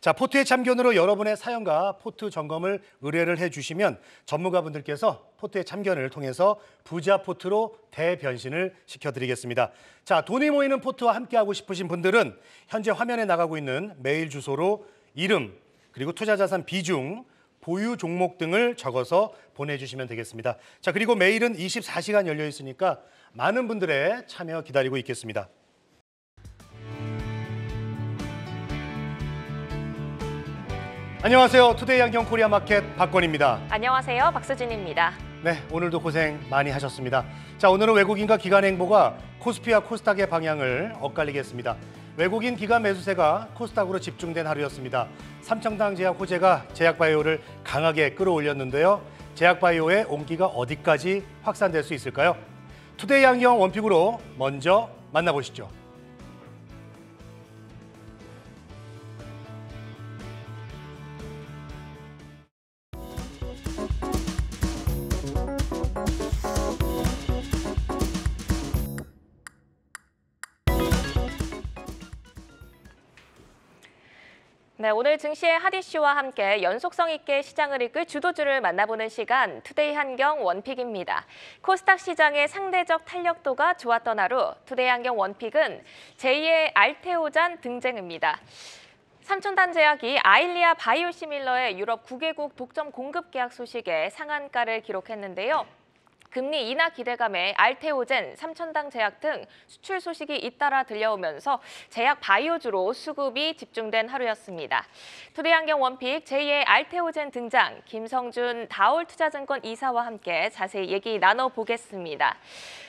자, 포트의 참견으로 여러분의 사연과 포트 점검을 의뢰를 해주시면 전문가분들께서 포트의 참견을 통해서 부자 포트로 대변신을 시켜드리겠습니다. 자, 돈이 모이는 포트와 함께하고 싶으신 분들은 현재 화면에 나가고 있는 메일 주소로 이름, 그리고 투자자산 비중, 보유 종목 등을 적어서 보내주시면 되겠습니다. 자, 그리고 메일은 24시간 열려 있으니까 많은 분들의 참여 기다리고 있겠습니다. 안녕하세요. 투데이 안경 코리아 마켓 박권입니다. 안녕하세요. 박수진입니다. 네, 오늘도 고생 많이 하셨습니다. 자, 오늘은 외국인과 기관 행보가 코스피와 코스닥의 방향을 엇갈리게 습니다 외국인 기관 매수세가 코스닥으로 집중된 하루였습니다. 삼청당 제약 호재가 제약바이오를 강하게 끌어올렸는데요. 제약바이오의 온기가 어디까지 확산될 수 있을까요? 투데이 안경 원픽으로 먼저 만나보시죠. 네, 오늘 증시의 하디 씨와 함께 연속성 있게 시장을 이끌 주도주를 만나보는 시간 투데이 한경 원픽입니다. 코스닥 시장의 상대적 탄력도가 좋았던 하루 투데이 한경 원픽은 제2의 알테오잔 등쟁입니다. 삼촌단제약이 아일리아 바이오시밀러의 유럽 9개국 독점 공급 계약 소식에 상한가를 기록했는데요. 금리 인하 기대감에 알테오젠, 삼천당 제약 등 수출 소식이 잇따라 들려오면서 제약 바이오주로 수급이 집중된 하루였습니다. 투리환경 원픽 제2의 알테오젠 등장, 김성준 다올투자증권 이사와 함께 자세히 얘기 나눠보겠습니다.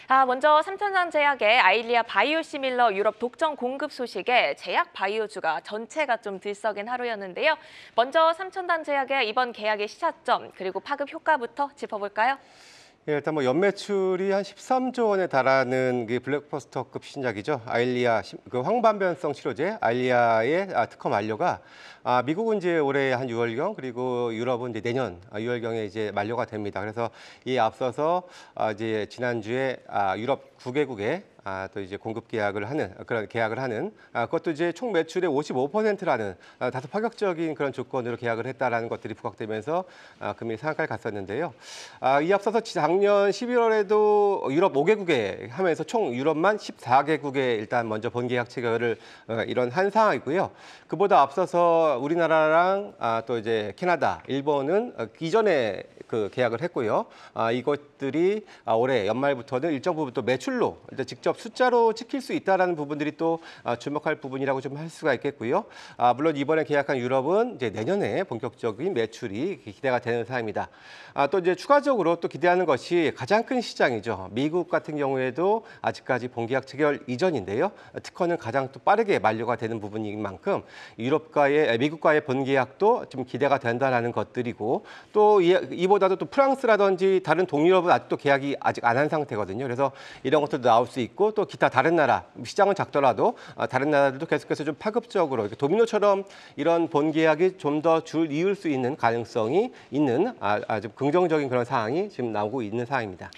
아, 먼저 삼천당제약의 아일리아 바이오시밀러 유럽 독점 공급 소식에 제약 바이오주가 전체가 좀 들썩인 하루였는데요. 먼저 삼천당제약의 이번 계약의 시작점 그리고 파급 효과부터 짚어볼까요? 예, 일단 뭐 연매출이 한 13조 원에 달하는 그 블랙버스터급 신작이죠. 아일리아 그 황반변성 치료제 아일리아의 아, 특허 만료가 아, 미국은 이제 올해 한 6월경 그리고 유럽은 이제 내년 아, 6월경에 이제 만료가 됩니다. 그래서 이에 앞서서 아, 이제 지난주에 아, 유럽 9개국의 아, 또 이제 공급 계약을 하는 어, 그런 계약을 하는 아, 그것도 이제 총 매출의 55%라는 아, 어, 다소 파격적인 그런 조건으로 계약을 했다라는 것들이 부각되면서 아, 금이 상한가를 갔었는데요. 아, 이 앞서서 작년 11월에도 유럽 5개국에 하면서 총 유럽만 14개국에 일단 먼저 본 계약 체결을 어, 이런 한 상황이고요. 그보다 앞서서 우리나라랑 아, 또 이제 캐나다, 일본은 어, 이전에 그 계약을 했고요. 아, 이것들이 아, 올해 연말부터는 일정 부분 또 매출로 이제 직접 직접 숫자로 찍힐 수 있다는 부분들이 또 아, 주목할 부분이라고 좀 할 수가 있겠고요. 아, 물론 이번에 계약한 유럽은 이제 내년에 본격적인 매출이 기대가 되는 사항입니다. 아, 또 이제 추가적으로 또 기대하는 것이 가장 큰 시장이죠. 미국 같은 경우에도 아직까지 본계약 체결 이전인데요. 특허는 가장 또 빠르게 만료가 되는 부분인 만큼 유럽과의 미국과의 본계약도 좀 기대가 된다라는 것들이고 또 이보다도 또 프랑스라든지 다른 동유럽은 아직도 계약이 아직 안 한 상태거든요. 그래서 이런 것들도 나올 수 있고. 있고 또 기타 다른 나라 시장은 작더라도 어, 다른 나라들도 계속해서 좀 파급적으로 도미노처럼 이런 본 계약이 좀 더 줄 이을 수 있는 가능성이 있는 아, 아주 긍정적인 그런 상황이 지금 나오고 있는 상황입니다.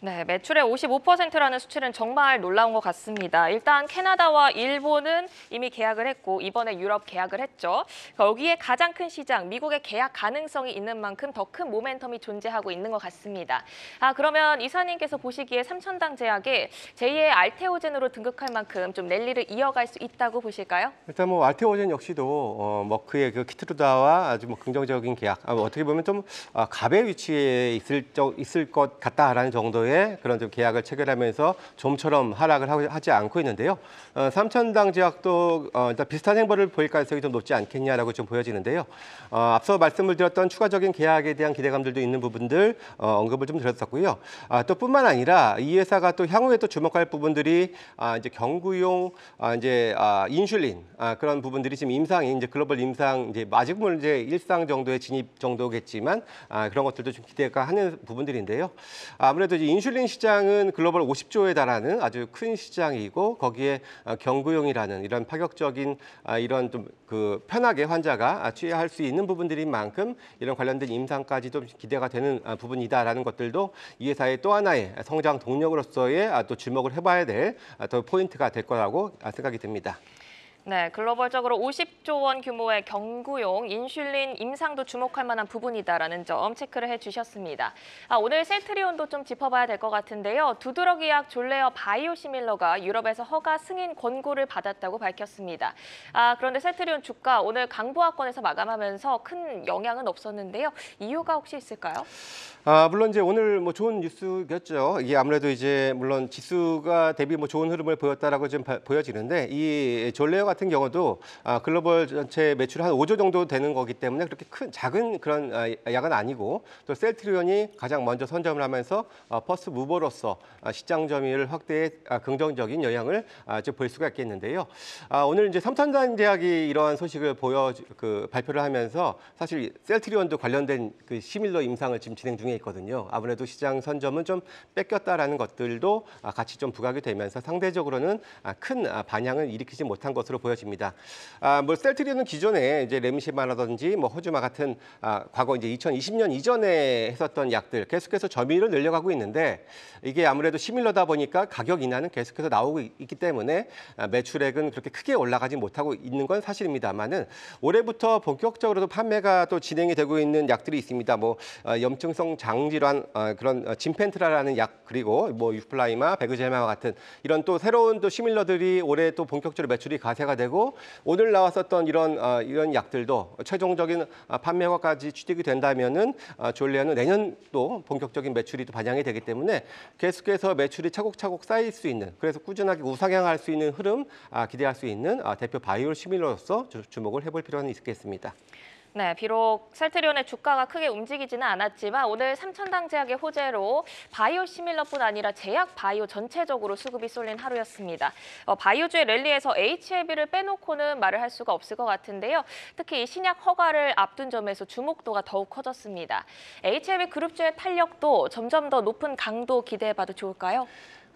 네, 매출의 55%라는 수치는 정말 놀라운 것 같습니다. 일단 캐나다와 일본은 이미 계약을 했고 이번에 유럽 계약을 했죠. 여기에 가장 큰 시장, 미국의 계약 가능성이 있는 만큼 더 큰 모멘텀이 존재하고 있는 것 같습니다. 아 그러면 이사님께서 보시기에 삼천당 제약에 제2의 알테오젠으로 등극할 만큼 좀 랠리를 이어갈 수 있다고 보실까요? 일단 뭐 알테오젠 역시도 어, 머크의 그 키트루다와 아주 뭐 긍정적인 계약, 아, 뭐 어떻게 보면 좀 아, 갑의 위치에 있을, 있을 것 같다라는 정도의 정도의 그런 좀 계약을 체결하면서 좀처럼 하락을 하지 않고 있는데요. 어, 삼천당 지역도 어, 일단 비슷한 행보를 보일 가능성이 좀 높지 않겠냐라고 좀 보여지는데요. 어, 앞서 말씀을 드렸던 추가적인 계약에 대한 기대감들도 있는 부분들 어, 언급을 좀 드렸었고요. 아, 또 뿐만 아니라 이 회사가 또 향후에 또 주목할 부분들이 아, 이제 경구용 아, 이제 인슐린 그런 부분들이 지금 임상이 이제 글로벌 임상 이제 마지막 이제 일상 정도의 진입 정도겠지만 그런 것들도 좀 기대가 하는 부분들인데요. 아무래도 이제 인슐린 시장은 글로벌 50조에 달하는 아주 큰 시장이고 거기에 어, 경구용이라는 이런 파격적인 아, 이런 좀 그 편하게 환자가 아, 취해할 수 있는 부분들인 만큼 이런 관련된 임상까지도 기대가 되는 아, 부분이다라는 것들도 이 회사의 또 하나의 성장 동력으로서의 또 주목을 해봐야 될더 포인트가 될 거라고 생각이 듭니다. 네, 글로벌적으로 50조 원 규모의 경구용 인슐린 임상도 주목할 만한 부분이다라는 점 체크를 해주셨습니다. 아, 오늘 셀트리온도 좀 짚어봐야 될 것 같은데요. 두드러기 약 졸레어 바이오시밀러가 유럽에서 허가 승인 권고를 받았다고 밝혔습니다. 아, 그런데 셀트리온 주가 오늘 강보하권에서 마감하면서 큰 영향은 없었는데요. 이유가 혹시 있을까요? 아, 물론 이제 오늘 뭐 좋은 뉴스겠죠 이게 아무래도 이제 물론 지수가 대비 뭐 좋은 흐름을 보였다라고 좀 보여지는데 이 졸레어 가 같은 경우도 아, 글로벌 전체 매출 한 5조 정도 되는 거기 때문에 그렇게 큰 작은 그런 약은 아, 아니고 또 셀트리온이 가장 먼저 선점을 하면서 어, 퍼스트 무버로서 아, 시장 점유율 확대에 긍정적인 영향을 볼 수가 있겠는데요. 오늘 이제 삼성단 제약이 이러한 소식을 보여 그 발표를 하면서 사실 셀트리온도 관련된 그 시밀러 임상을 지금 진행 중에 있거든요. 아무래도 시장 선점은 좀 뺏겼다라는 것들도 같이 좀 부각이 되면서 상대적으로는 큰 반향을 일으키지 못한 것으로 보입니다. 보여집니다. 아, 뭐 셀트리온은 기존에 이제 레미시마라든지 뭐 호주마 같은 아, 과거 이제 2020년 이전에 했었던 약들 계속해서 점유율을 늘려가고 있는데 이게 아무래도 시밀러다 보니까 가격 인하는 계속해서 나오고 있기 때문에 아, 매출액은 그렇게 크게 올라가지 못하고 있는 건 사실입니다만은 올해부터 본격적으로 도 판매가 또 진행이 되고 있는 약들이 있습니다. 뭐 아, 염증성 장질환 아, 그런 어, 아, 진펜트라라는 약 그리고 뭐 유플라이마, 베그젤마와 같은 이런 또 새로운 또 시밀러들이 올해 또 본격적으로 매출이 가세가 상태가 되고 오늘 나왔었던 이런 어, 이런 약들도 최종적인 어, 판매가까지 취득이 된다면은 어, 졸리아는 내년도 본격적인 매출이 또 반영이 되기 때문에 계속해서 매출이 차곡차곡 쌓일 수 있는 그래서 꾸준하게 우상향할 수 있는 흐름 아, 기대할 수 있는 아, 대표 바이올 시밀러로서 주목을 해볼 필요는 있겠습니다. 네, 비록 셀트리온의 주가가 크게 움직이지는 않았지만 오늘 3천당 제약의 호재로 바이오 시밀러뿐 아니라 제약 바이오 전체적으로 수급이 쏠린 하루였습니다. 어, 바이오주의 랠리에서 HLB를 e 빼놓고는 말을 할 수가 없을 것 같은데요. 특히 이 신약 허가를 앞둔 점에서 주목도가 더욱 커졌습니다. HLB e 그룹주의 탄력도 점점 더 높은 강도 기대해봐도 좋을까요?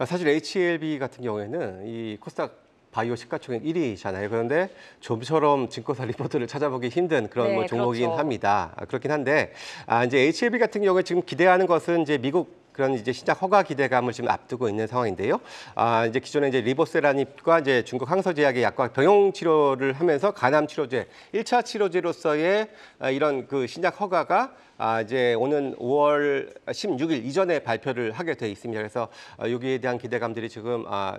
사실 HLB e 같은 경우에는 이 코스닥 바이오 시가총액 1위잖아요. 그런데 좀처럼 증권사 리포트를 찾아보기 힘든 그런 네, 뭐 종목이긴 그렇죠. 합니다. 아, 그렇긴 한데 아, 이제 HLB e 같은 경우에 지금 기대하는 것은 이제 미국 그런 이제 시작 허가 기대감을 지금 앞두고 있는 상황인데요. 아, 이제 기존에 이제 리보세라닙과 이제 중국 항서제약의 약과 병용 치료를 하면서 간암 치료제, 일차 치료제로서의 아, 이런 그 신약 허가가 아, 이제 오는 5월 16일 이전에 발표를 하게 돼 있습니다. 그래서 어, 여기에 대한 기대감들이 지금 아,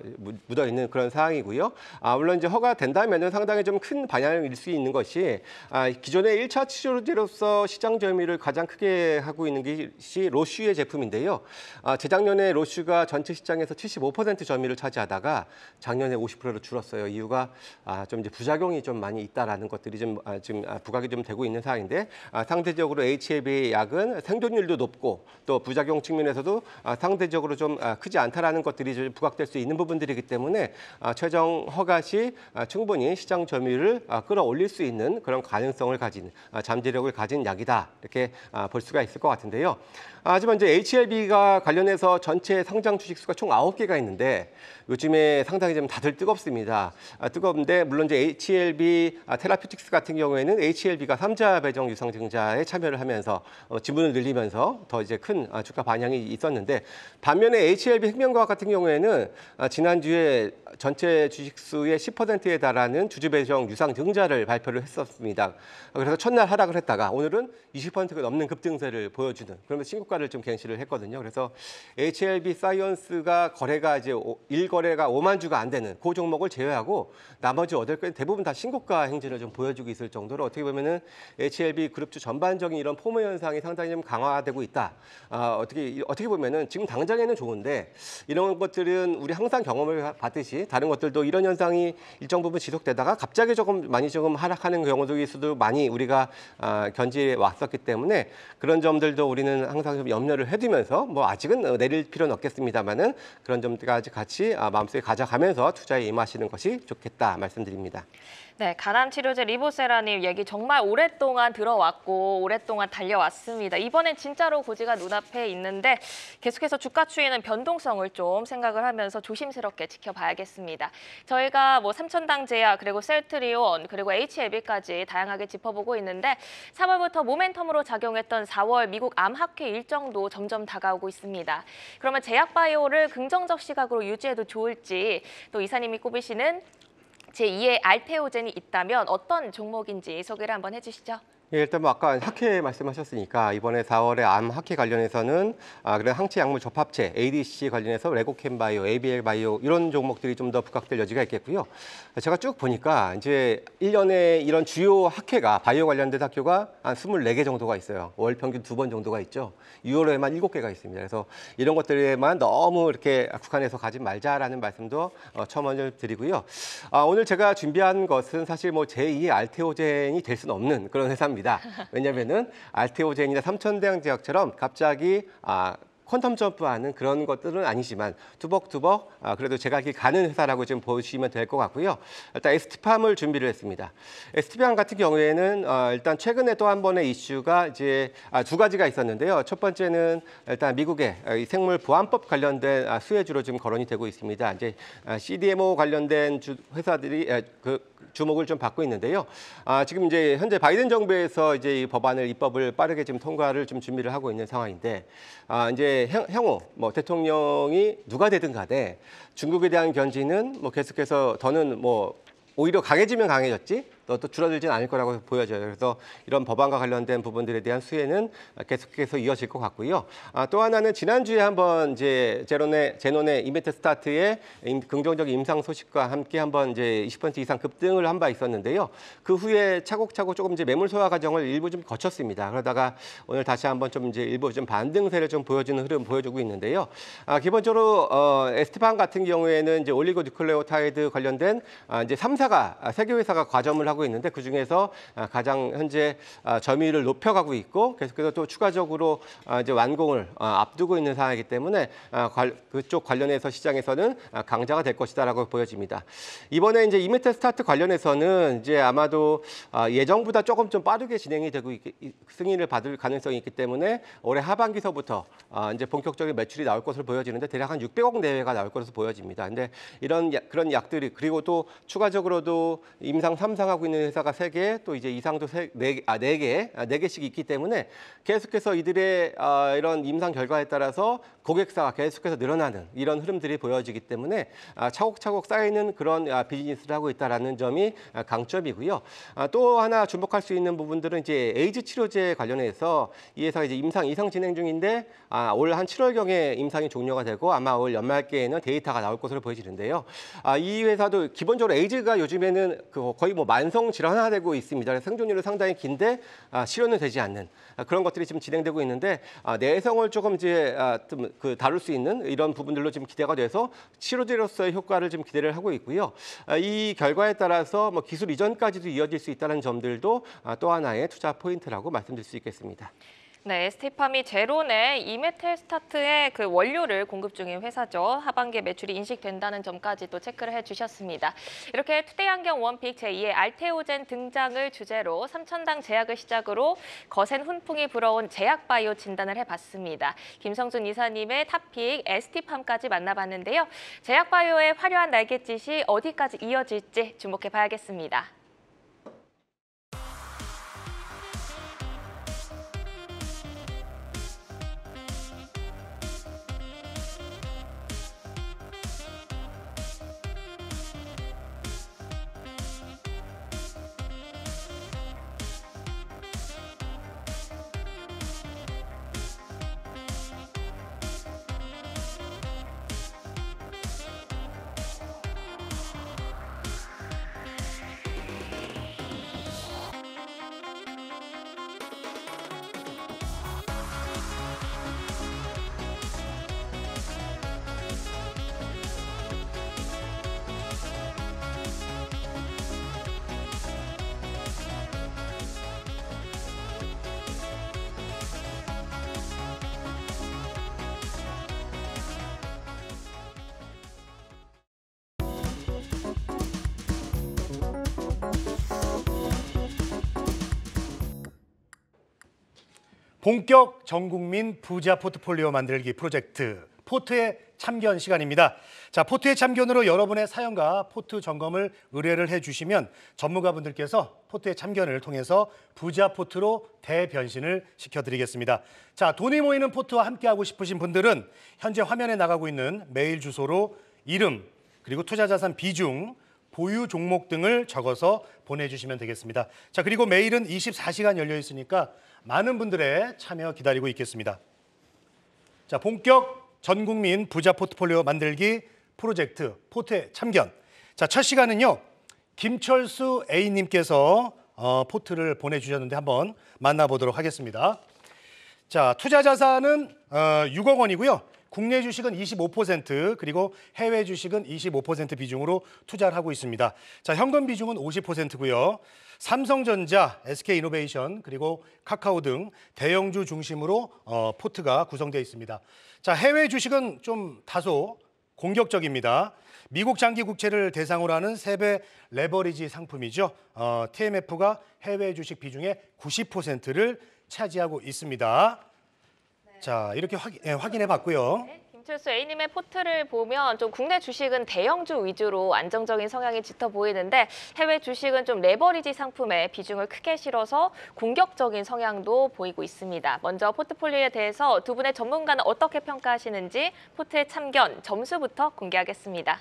묻어 있는 그런 상황이고요. 아, 물론 이제 허가된다면 상당히 좀큰 반향일 수 있는 것이 아, 기존의 1차 치료제로서 시장 점유율을 가장 크게 하고 있는 것이 로슈의 제품인데요. 아, 재작년에 로슈가 전체 시장에서 75% 점유율을 차지하다가 작년에 50%로 줄었어요. 이유가 아, 좀 이제 부작용이 좀 많이 있다라는 것들이 좀 아, 지금 아, 부각이 좀 되고 있는 상황인데 아, 상대적으로 HAB 우리 약은 생존율도 높고 또 부작용 측면에서도 아, 상대적으로 좀 아, 크지 않다라는 것들이 부각될 수 있는 부분들이기 때문에 아, 최종 허가 시 충분히 시장 점유율을 끌어올릴 수 있는 그런 가능성을 가진 잠재력을 가진 약이다 이렇게 볼 수가 있을 것 같은데요. 하지만 이제 HLB가 관련해서 전체 상장 주식 수가 총 아홉 개가 있는데 요즘에 상당히 좀 다들 뜨겁습니다. 뜨겁는데 물론 이제 HLB 테라퓨틱스 같은 경우에는 HLB가 3자 배정 유상증자에 참여를 하면서 어, 지분을 늘리면서 더 이제 큰 아, 주가 반향이 있었는데 반면에 HLB 생명과학 같은 경우에는 아, 지난주에 전체 주식수의 10%에 달하는 주주배정 유상 증자를 발표를 했었습니다. 그래서 첫날 하락을 했다가 오늘은 20%가 넘는 급등세를 보여주는 그러면 신고가를 좀 갱신을 했거든요. 그래서 HLB 사이언스가 거래가 이제 1거래가 5만 주가 안 되는 그 종목을 제외하고 나머지 8개 대부분 다 신고가 행진을 좀 보여주고 있을 정도로 어떻게 보면은 HLB 그룹주 전반적인 이런 포물 현상이 상당히 좀 강화되고 있다. 아, 어떻게 어떻게 보면은 지금 당장에는 좋은데 이런 것들은 우리 항상 경험을 받듯이 다른 것들도 이런 현상이 일정 부분 지속되다가 갑자기 조금 많이 조금 하락하는 경우도 있어도 많이 우리가 아, 견지해 왔었기 때문에 그런 점들도 우리는 항상 좀 염려를 해두면서 뭐 아직은 어, 내릴 필요는 없겠습니다만은 그런 점까지 같이 아, 마음속에 가져가면서 투자에 임하시는 것이 좋겠다 말씀드립니다. 네, 가람 치료제 리보세라님 얘기 정말 오랫동안 들어왔고 오랫동안 달려왔습니다. 이번엔 진짜로 고지가 눈앞에 있는데 계속해서 주가 추이는 변동성을 좀 생각을 하면서 조심스럽게 지켜봐야겠습니다. 저희가 뭐 삼천당 제약 그리고 셀트리온 그리고 HLB까지 다양하게 짚어보고 있는데 3월부터 모멘텀으로 작용했던 4월 미국 암학회 일정도 점점 다가오고 있습니다. 그러면 제약바이오를 긍정적 시각으로 유지해도 좋을지 또 이사님이 꼽으시는 제2의 알테오젠이 있다면 어떤 종목인지 소개를 한번 해주시죠. 예, 일단 뭐 아까 학회 말씀하셨으니까 이번에 4월에 암 학회 관련해서는 아, 그래 항체 약물 접합체 ADC 관련해서 레고캠 바이오, ABL 바이오 이런 종목들이 좀 더 부각될 여지가 있겠고요. 제가 쭉 보니까 이제 1년에 이런 주요 학회가 바이오 관련된 학교가 한 24개 정도가 있어요. 월 평균 두 번 정도가 있죠. 6월에만 7개가 있습니다. 그래서 이런 것들에만 너무 이렇게 국한해서 가지 말자라는 말씀도 어, 첨언을 드리고요. 아, 오늘 제가 준비한 것은 사실 뭐 제2의 알테오젠이 될 수는 없는 그런 회사입니다. 겁니다. 왜냐면은 알테오젠이나 삼천대왕 제약처럼 갑자기 아, 퀀텀 점프하는 그런 것들은 아니지만 두벅두벅 아, 그래도 제가 가는 회사라고 지금 보시면 될 것 같고요. 일단 에스티팜을 준비를 했습니다. 에스티팜 같은 경우에는 어, 일단 최근에 또 한 번의 이슈가 이제 아, 두 가지가 있었는데요. 첫 번째는 일단 미국의 어, 이 생물 보안법 관련된 아, 수혜주로 지금 거론이 되고 있습니다. 이제 아, CDMO 관련된 주, 회사들이 아, 그 주목을 좀 받고 있는데요. 아, 지금 이제 현재 바이든 정부에서 이제 이 법안을 입법을 빠르게 지금 통과를 좀 준비를 하고 있는 상황인데 아, 이제 향, 후뭐 대통령이 누가 되든 간에 중국에 대한 견지는 뭐 계속해서 더는 뭐 오히려 강해지면 강해졌지 또, 줄어들진 않을 거라고 보여져요. 그래서 이런 법안과 관련된 부분들에 대한 수혜는 계속해서 이어질 것 같고요. 아, 또 하나는 지난주에 한번 이제 제론의 제논의 이벤트 스타트의 임, 긍정적인 임상 소식과 함께 한번 이제 20% 이상 급등을 한 바 있었는데요. 그 후에 차곡차곡 조금 이제 매물 소화 과정을 일부 좀 거쳤습니다. 그러다가 오늘 다시 한번 좀 이제 일부 좀 반등세를 좀 보여주는 흐름 보여주고 있는데요. 아, 기본적으로 어, 에스티판 같은 경우에는 이제 올리고뉴클레오타이드 관련된 아, 이제 3사가 아, 세계 회사가 과점을 하고 하고 있는데 그중에서 아, 가장 현재 아, 점유율을 높여가고 있고 계속해서 또 추가적으로 아, 이제 완공을 앞두고 있는 상황이기 때문에 그쪽 관련해서 시장에서는 강자가 될 것이다라고 보여집니다. 이번에 이제 이메테 스타트 관련해서는 이제 아마도 예정보다 조금 좀 빠르게 진행이 되고 승인을 받을 가능성이 있기 때문에 올해 하반기서부터 이제 본격적인 매출이 나올 것으로 보여지는데 대략 한 600억 내외가 나올 것으로 보여집니다. 근데 이런 그런 약들이 그리고 또 추가적으로도 임상 3상하고 하고 있는 회사가 세 개 또 이제 이상도 4 아, 4개, 아, 4개씩 있기 때문에 계속해서 이들의 아, 이런 임상 결과에 따라서 고객사가 계속해서 늘어나는 이런 흐름들이 보여지기 때문에 아, 차곡차곡 쌓이는 그런 아, 비즈니스를 하고 있다는 점이 아, 강점이고요. 아, 또 하나 주목할 수 있는 부분들은 이제 에이즈 치료제 관련해서 이 회사가 이제 임상 이상 진행 중인데 아, 올한 7월경에 임상이 종료가 되고 아마 올연말께에는 데이터가 나올 것으로 보여지는데요. 아, 이 회사도 기본적으로 에이즈가 요즘에는 그 거의 뭐만 만성 질환화되고 있습니다. 생존율은 상당히 긴데 아, 실료는 되지 않는 아, 그런 것들이 지금 진행되고 있는데 아, 내성을 조금 이제 아, 좀 그 다룰 수 있는 이런 부분들로 지금 기대가 돼서 치료제로서의 효과를 지금 기대를 하고 있고요. 아, 이 결과에 따라서 뭐 기술 이전까지도 이어질 수 있다는 점들도 아, 또 하나의 투자 포인트라고 말씀드릴 수 있겠습니다. 네, 스티팜이 제론의 이메텔 스타트의 그 원료를 공급 중인 회사죠. 하반기에 매출이 인식된다는 점까지 또 체크를 해주셨습니다. 이렇게 투데이 환경 원픽 제2의 알테오젠 등장을 주제로 삼천당 제약을 시작으로 거센 훈풍이 불어온 제약바이오 진단을 해봤습니다. 김성준 이사님의 탑픽 에스티팜까지 만나봤는데요. 제약바이오의 화려한 날갯짓이 어디까지 이어질지 주목해봐야겠습니다. 본격 전국민 부자 포트폴리오 만들기 프로젝트 포트의 참견 시간입니다. 자, 포트의 참견으로 여러분의 사연과 포트 점검을 의뢰를 해주시면 전문가분들께서 포트의 참견을 통해서 부자 포트로 대변신을 시켜드리겠습니다. 자, 돈이 모이는 포트와 함께하고 싶으신 분들은 현재 화면에 나가고 있는 메일 주소로 이름, 그리고 투자자산 비중, 보유 종목 등을 적어서 보내주시면 되겠습니다. 자 그리고 메일은 24시간 열려 있으니까 많은 분들의 참여 기다리고 있겠습니다. 자 본격 전국민 부자 포트폴리오 만들기 프로젝트 포트에 참견. 자첫 시간은요 김철수 A님께서 어, 포트를 보내주셨는데 한번 만나보도록 하겠습니다. 자 투자 자산은 어, 6억 원이고요. 국내 주식은 25% 그리고 해외 주식은 25% 비중으로 투자를 하고 있습니다. 자, 현금 비중은 50%고요. 삼성전자, SK이노베이션 그리고 카카오 등 대형주 중심으로 어, 포트가 구성되어 있습니다. 자, 해외 주식은 좀 다소 공격적입니다. 미국 장기 국채를 대상으로 하는 세배 레버리지 상품이죠. 어, TMF가 해외 주식 비중의 90%를 차지하고 있습니다. 자, 이렇게 확, 예, 확인해 봤고요. 네, 김철수 A님의 포트를 보면 좀 국내 주식은 대형주 위주로 안정적인 성향이 짙어 보이는데 해외 주식은 좀 레버리지 상품에 비중을 크게 실어서 공격적인 성향도 보이고 있습니다. 먼저 포트폴리오에 대해서 두 분의 전문가는 어떻게 평가하시는지 포트의 참견 점수부터 공개하겠습니다.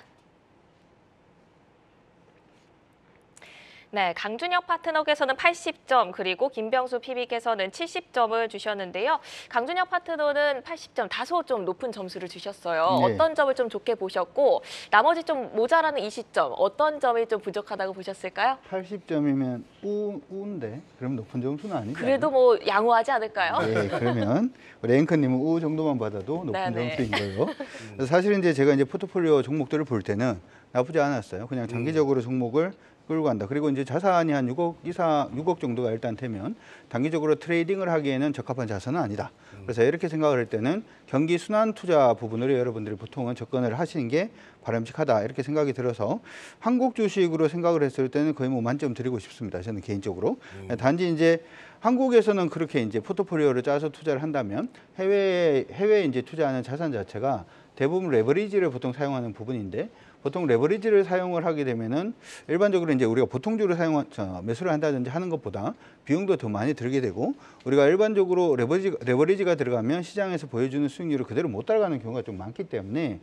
네, 강준혁 파트너께서는 80점, 그리고 김병수 PB께서는 70점을 주셨는데요. 강준혁 파트너는 80점, 다소 좀 높은 점수를 주셨어요. 네. 어떤 점을 좀 좋게 보셨고 나머지 좀 모자라는 20점, 어떤 점이 좀 부족하다고 보셨을까요? 80점이면 우, 우인데 그럼 높은 점수는 아니죠. 그래도 뭐 양호하지 않을까요? 네, 그러면 우리 앵님은우 정도만 받아도 높은 네네. 네. 점수인 거예요. 음. 사실 이제 제가 이제 포트폴리오 종목들을 볼 때는 나쁘지 않았어요. 그냥 음. 장기적으로 종목을 끌고 간다. 그리고 이제 자산이 한 6억 이상, 6억 정도가 일단 되면 단기적으로 트레이딩을 하기에는 적합한 자산은 아니다. 그래서 이렇게 생각을 할 때는 경기 순환 투자 부분으로 여러분들이 보통은 접근을 하시는 게 바람직하다. 이렇게 생각이 들어서 한국 주식으로 생각을 했을 때는 거의 뭐 만점 드리고 싶습니다. 저는 개인적으로. 음. 단지 이제 한국에서는 그렇게 이제 포트폴리오를 짜서 투자를 한다면 해외에, 해외에 이제 투자하는 자산 자체가 대부분 레버리지를 보통 사용하는 부분인데 보통 레버리지를 사용을 하게 되면은 일반적으로 이제 우리가 보통적으로 사용 매수를 한다든지 하는 것보다 비용도 더 많이 들게 되고 우리가 일반적으로 레버리지, 레버리지가 들어가면 시장에서 보여주는 수익률을 그대로 못 따라가는 경우가 좀 많기 때문에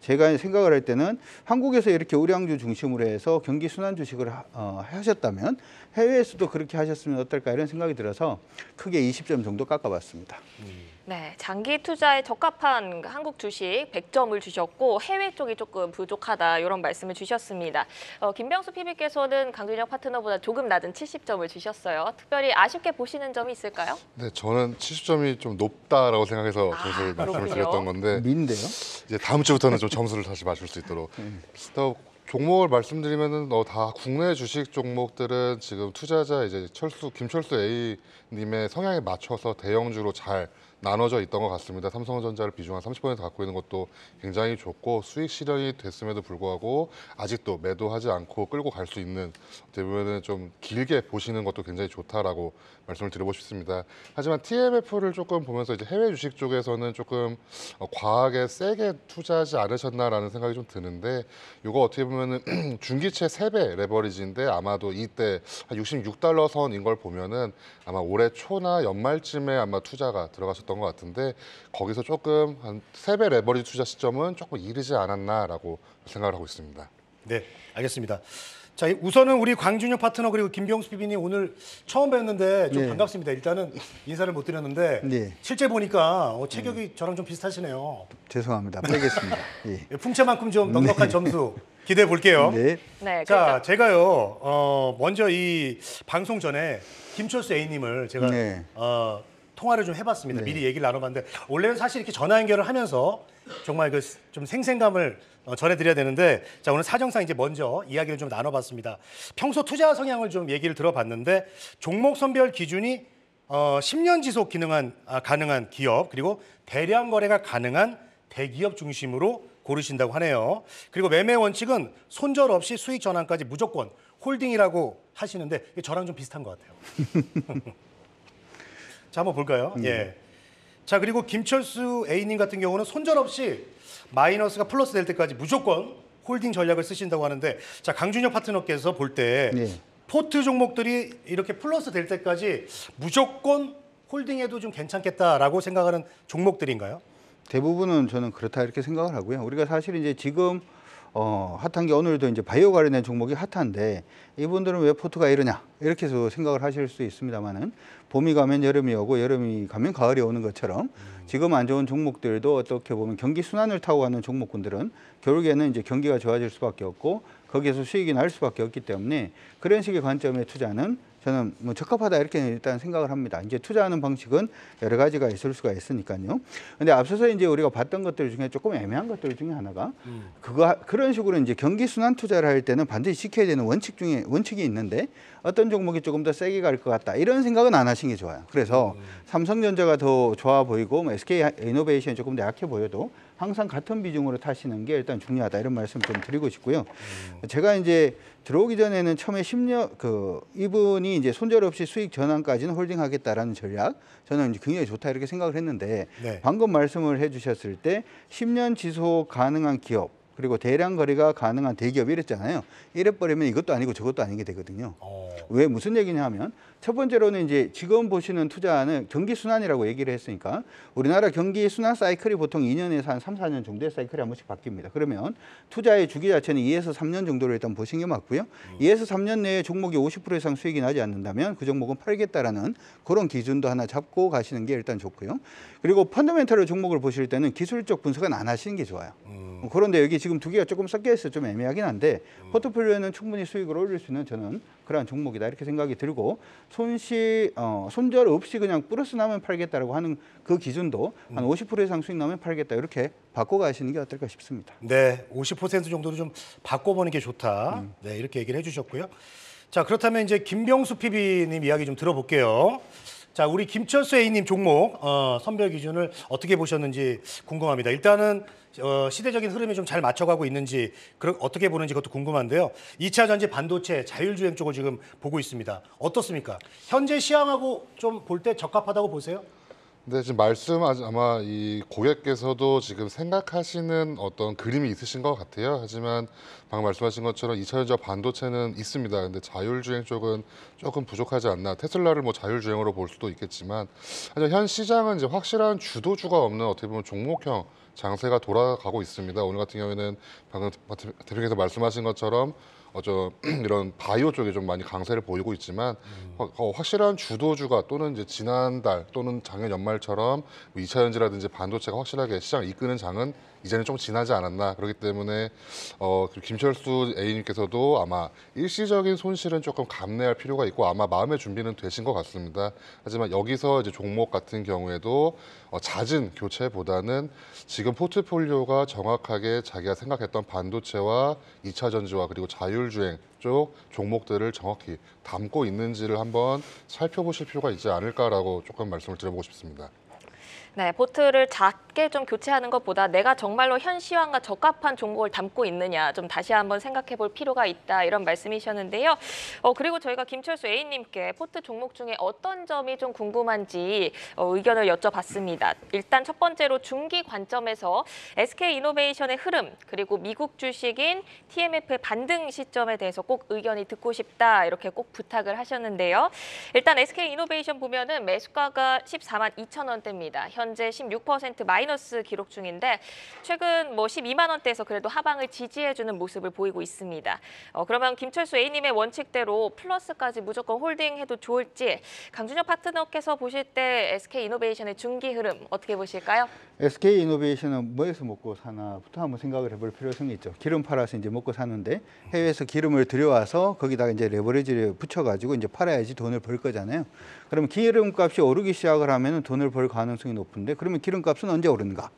제가 생각을 할 때는 한국에서 이렇게 우량주 중심으로 해서 경기 순환 주식을 하, 어, 하셨다면 해외에서도 그렇게 하셨으면 어떨까 이런 생각이 들어서 크게 20점 정도 깎아봤습니다. 음. 네, 장기 투자에 적합한 한국 주식 100점을 주셨고 해외 쪽이 조금 부족하다 이런 말씀을 주셨습니다. 어, 김병수 PB께서는 강준영 파트너보다 조금 낮은 70점을 주셨어요. 특별히 아쉽게 보시는 점이 있을까요? 네, 저는 70점이 좀 높다라고 생각해서 아, 점수를 말씀을 드렸던 건데 민데요? 이제 다음 주부터는 좀 점수를 다시 맞출 수 있도록 음. 더 종목을 말씀드리면은 어, 다 국내 주식 종목들은 지금 투자자 이제 철수 김철수 A 님의 성향에 맞춰서 대형주로 잘 나눠져 있던 것 같습니다. 삼성전자를 비중 한30% 갖고 있는 것도 굉장히 좋고 수익 실현이 됐음에도 불구하고 아직도 매도하지 않고 끌고 갈 수 있는 대부분은 좀 길게 보시는 것도 굉장히 좋다라고 말씀을 드리고 싶습니다. 하지만 TMF를 조금 보면서 이제 해외 주식 쪽에서는 조금 어, 과하게 세게 투자하지 않으셨나라는 생각이 좀 드는데 이거 어떻게 보면은 중기채 3배 레버리지인데 아마도 이때 한 66달러 선인 걸 보면은 아마 올해 올해 초나 연말쯤에 아마 투자가 들어가셨던것 같은데 거기서 조금 한 세 배 레버리지 투자 시점은 조금 이르지 않았나라고 생각을 하고 있습니다. 네, 알겠습니다. 자, 우선은 우리 광준혁 파트너 그리고 김병수 PB님 오늘 처음 뵀는데 좀 네. 반갑습니다. 일단은 인사를 못 드렸는데 네. 실제 보니까 어, 음. 체격이 저랑 좀 비슷하시네요. 죄송합니다. 빼겠습니다. 예. 품체만큼 예, 좀 넉넉한 네. 점수 기대해 볼게요. 네. 네, 네 자, 그러니까 제가요, 어, 먼저 이 방송 전에 김철수 A님을 제가 네. 어, 통화를 좀 해봤습니다. 네. 미리 얘기를 나눠봤는데 원래는 사실 이렇게 전화 연결을 하면서 정말 그 좀 생생감을 어, 전해드려야 되는데 자 오늘 사정상 이제 먼저 이야기를 좀 나눠봤습니다. 평소 투자 성향을 좀 얘기를 들어봤는데 종목 선별 기준이 어, 10년 지속 기능한 아, 가능한 기업 그리고 대량 거래가 가능한 대기업 중심으로 고르신다고 하네요. 그리고 매매 원칙은 손절 없이 수익 전환까지 무조건 홀딩이라고 하시는데 저랑 좀 비슷한 것 같아요. 자, 한번 볼까요? 음. 예. 자, 그리고 김철수 A님 같은 경우는 손절 없이 마이너스가 플러스 될 때까지 무조건 홀딩 전략을 쓰신다고 하는데 자, 강준혁 파트너께서 볼때 네. 포트 종목들이 이렇게 플러스 될 때까지 무조건 홀딩해도 좀 괜찮겠다라고 생각하는 종목들인가요? 대부분은 저는 그렇다 이렇게 생각을 하고요. 우리가 사실 이제 지금 어, 핫한 게 오늘도 이제 바이오 관련된 종목이 핫한데 이분들은 왜 포트가 이러냐 이렇게 해서 생각을 하실 수 있습니다만은 봄이 가면 여름이 오고 여름이 가면 가을이 오는 것처럼 지금 안 좋은 종목들도 어떻게 보면 경기 순환을 타고 가는 종목군들은 결국에는 이제 경기가 좋아질 수밖에 없고 거기에서 수익이 날 수밖에 없기 때문에 그런 식의 관점의 투자는 저는 뭐 적합하다 이렇게 일단 생각을 합니다. 이제 투자하는 방식은 여러 가지가 있을 수가 있으니까요. 근데 앞서서 이제 우리가 봤던 것들 중에 조금 애매한 것들 중에 하나가 음. 그거 그런 식으로 이제 경기 순환 투자를 할 때는 반드시 지켜야 되는 원칙 중에 원칙이 있는데 어떤 종목이 조금 더 세게 갈 것 같다 이런 생각은 안하시는게 좋아요. 그래서 음. 삼성전자가 더 좋아 보이고 뭐 SK 이노베이션이 조금 더 약해 보여도 항상 같은 비중으로 타시는 게 일단 중요하다 이런 말씀 좀 드리고 싶고요. 음. 제가 이제 들어오기 전에는 처음에 10년 그 이분이 이제 손절 없이 수익 전환까지는 홀딩하겠다라는 전략 저는 이제 굉장히 좋다 이렇게 생각을 했는데 네. 방금 말씀을 해주셨을 때 10년 지속 가능한 기업 그리고 대량 거래가 가능한 대기업 이랬잖아요. 이래 버리면 이것도 아니고 저것도 아닌 게 되거든요. 오. 어. 왜 무슨 얘기냐 하면 첫 번째로는 이제 지금 보시는 투자는 경기 순환이라고 얘기를 했으니까 우리나라 경기 순환 사이클이 보통 2년에서 한 3, 4년 정도의 사이클이 한 번씩 바뀝니다. 그러면 투자의 주기 자체는 2에서 3년 정도를 일단 보시는 게 맞고요. 음. 2에서 3년 내에 종목이 50% 이상 수익이 나지 않는다면 그 종목은 팔겠다라는 그런 기준도 하나 잡고 가시는 게 일단 좋고요. 그리고 펀더멘털 종목을 보실 때는 기술적 분석은 안 하시는 게 좋아요. 음. 그런데 여기 지금 두 개가 조금 섞여 있어 좀 애매하긴 한데 음. 포트폴리오에는 충분히 수익을 올릴 수 있는 저는 그러한 종목이다 이렇게 생각이 들고 손실 어, 손절 없이 그냥 플러스 나면 팔겠다라고 하는 그 기준도 음. 한50% 이상 수익 나면 팔겠다 이렇게 바꿔가시는 게 어떨까 싶습니다. 네, 50% 정도로 좀 바꿔보는 게 좋다. 음. 네, 이렇게 얘기를 해주셨고요. 자 그렇다면 이제 김병수 PB님 이야기 좀 들어볼게요. 자, 우리 김철수 A님 종목 어, 선별 기준을 어떻게 보셨는지 궁금합니다. 일단은 어, 시대적인 흐름에 좀잘 맞춰가고 있는지 그런 어떻게 보는지 그것도 궁금한데요. 2차 전지 반도체 자율주행 쪽을 지금 보고 있습니다. 어떻습니까? 현재 시황하고 좀 볼 때 적합하다고 보세요? 근데 지금 말씀 아마 이 고객께서도 지금 생각하시는 어떤 그림이 있으신 것 같아요. 하지만 방금 말씀하신 것처럼 이차전지 반도체는 있습니다. 근데 자율주행 쪽은 조금 부족하지 않나. 테슬라를 뭐 자율주행으로 볼 수도 있겠지만 하지만 현 시장은 이제 확실한 주도주가 없는 어떻게 보면 종목형 장세가 돌아가고 있습니다. 오늘 같은 경우에는 방금 대표께서 님 말씀하신 것처럼 어저 이런 바이오 쪽에 좀 많이 강세를 보이고 있지만 확, 음. 어, 어, 확실한 주도주가 또는 이제 지난달 또는 작년 연말처럼 2차 뭐 연지라든지 반도체가 확실하게 시장을 이끄는 장은 이제는 좀 지나지 않았나 그렇기 때문에 어, 김철수 A님께서도 아마 일시적인 손실은 조금 감내할 필요가 있고 아마 마음의 준비는 되신 것 같습니다. 하지만 여기서 이제 종목 같은 경우에도 어, 잦은 교체보다는 지금 포트폴리오가 정확하게 자기가 생각했던 반도체와 이차 전지와 그리고 자율주행 쪽 종목들을 정확히 담고 있는지를 한번 살펴보실 필요가 있지 않을까라고 조금 말씀을 드려보고 싶습니다. 네, 포트를 작게 좀 교체하는 것보다 내가 정말로 현 시황과 적합한 종목을 담고 있느냐 좀 다시 한번 생각해 볼 필요가 있다 이런 말씀이셨는데요. 어, 그리고 저희가 김철수 A님께 포트 종목 중에 어떤 점이 좀 궁금한지 어, 의견을 여쭤봤습니다. 일단 첫 번째로 중기 관점에서 SK이노베이션의 흐름 그리고 미국 주식인 TMF의 반등 시점에 대해서 꼭 의견이 듣고 싶다 이렇게 꼭 부탁을 하셨는데요. 일단 SK이노베이션 보면은 매수가가 14만 2천 원대입니다. 현 현재 16% 마이너스 기록 중인데 최근 뭐 12만 원대에서 그래도 하방을 지지해주는 모습을 보이고 있습니다. 어, 그러면 김철수 A님의 원칙대로 플러스까지 무조건 홀딩해도 좋을지 강준혁 파트너께서 보실 때 SK이노베이션의 중기 흐름 어떻게 보실까요? SK이노베이션은 뭐에서 먹고 사나부터 한번 생각을 해볼 필요성이 있죠. 기름 팔아서 이제 먹고 사는데 해외에서 기름을 들여와서 거기다가 이제 레버리지를 붙여가지고 이제 팔아야지 돈을 벌 거잖아요. 그럼 기름값이 오르기 시작을 하면 돈을 벌 가능성이 높고 싶은데 그러면 기름값은 언제 오른가?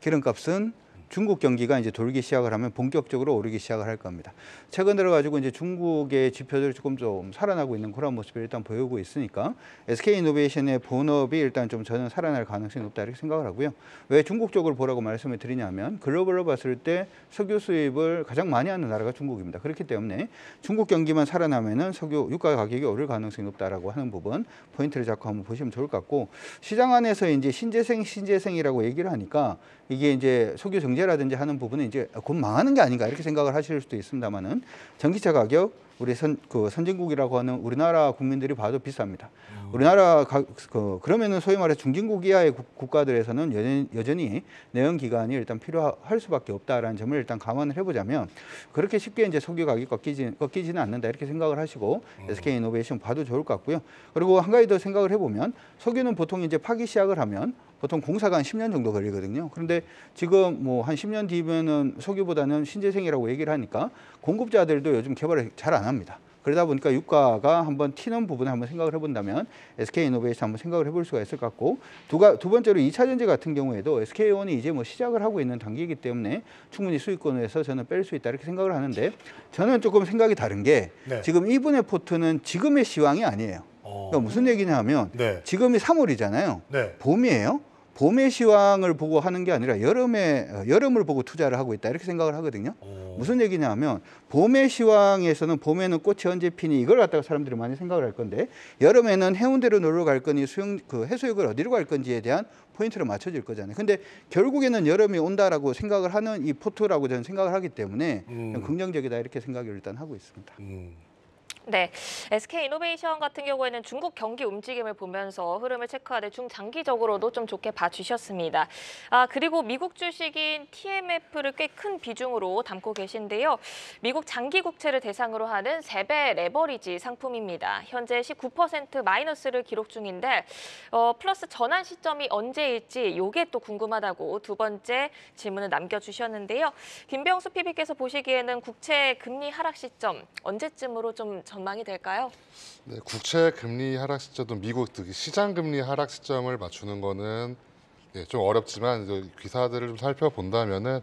기름값은 중국 경기가 이제 돌기 시작을 하면 본격적으로 오르기 시작을 할 겁니다. 최근 들어 가지고 이제 중국의 지표들이 조금 좀 살아나고 있는 그런 모습을 일단 보이고 있으니까 SK 이노베이션의 본업이 일단 좀 저는 살아날 가능성이 높다 이렇게 생각을 하고요. 왜 중국 쪽을 보라고 말씀을 드리냐면 글로벌로 봤을 때 석유 수입을 가장 많이 하는 나라가 중국입니다. 그렇기 때문에 중국 경기만 살아나면은 석유 유가 가격이 오를 가능성이 높다라고 하는 부분 포인트를 잡고 한번 보시면 좋을 것 같고 시장 안에서 이제 신재생 신재생이라고 얘기를 하니까 이게 이제 소규 정제라든지 하는 부분은 이제 곧 망하는 게 아닌가 이렇게 생각을 하실 수도 있습니다만은 전기차 가격 우리 선, 그 선진국이라고 하는 우리나라 국민들이 봐도 비쌉니다. 음. 우리나라 그, 그러면은 소위 말해 중진국 이하의 국, 국가들에서는 여전, 여전히 내연 기관이 일단 필요할 수밖에 없다라는 점을 일단 감안을 해보자면 그렇게 쉽게 이제 석유 가격이 꺾이지, 꺾이지는 않는다 이렇게 생각을 하시고 음. SK 이노베이션 봐도 좋을 것 같고요. 그리고 한 가지 더 생각을 해보면 석유는 보통 이제 파기 시작을 하면 보통 공사가 한 10년 정도 걸리거든요. 그런데 지금 뭐 한 10년 뒤면은 석유보다는 신재생이라고 얘기를 하니까 공급자들도 요즘 개발을 잘 안 합니다. 그러다 보니까 유가가 한번 튀는 부분을 한번 생각을 해본다면 SK이노베이션 한번 생각을 해볼 수가 있을 것 같고 두가, 두 번째로 이차전지 같은 경우에도 SK온이 이제 뭐 시작을 하고 있는 단계이기 때문에 충분히 수익권에서 저는 뺄 수 있다 이렇게 생각을 하는데 저는 조금 생각이 다른 게 네. 지금 이분의 포트는 지금의 시황이 아니에요. 어. 그러니까 무슨 얘기냐 하면 네. 지금이 3월이잖아요. 네. 봄이에요. 봄의 시황을 보고 하는 게 아니라 여름에 여름을 보고 투자를 하고 있다 이렇게 생각을 하거든요. 어. 무슨 얘기냐면 봄의 시황에서는 봄에는 꽃이 언제 피니 이걸 갖다가 사람들이 많이 생각을 할 건데 여름에는 해운대로 놀러 갈 거니 수영 그 해수욕을 어디로 갈 건지에 대한 포인트를 맞춰줄 거잖아요. 근데 결국에는 여름이 온다라고 생각을 하는 이 포트라고 저는 생각을 하기 때문에 음. 긍정적이다 이렇게 생각을 일단 하고 있습니다. 음. 네, SK이노베이션 같은 경우에는 중국 경기 움직임을 보면서 흐름을 체크하되 중장기적으로도 좀 좋게 봐주셨습니다. 아 그리고 미국 주식인 TMF를 꽤 큰 비중으로 담고 계신데요. 미국 장기 국채를 대상으로 하는 세배 레버리지 상품입니다. 현재 19% 마이너스를 기록 중인데 어, 플러스 전환 시점이 언제일지 요게 또 궁금하다고 두 번째 질문을 남겨주셨는데요. 김병수 PB께서 보시기에는 국채 금리 하락 시점 언제쯤으로 좀 전... 전망이 될까요? 네, 국채 금리 하락 시점 미국 시장 금리 하락 시점을 맞추는 거는 예, 좀 어렵지만 기사들을 좀 살펴본다면은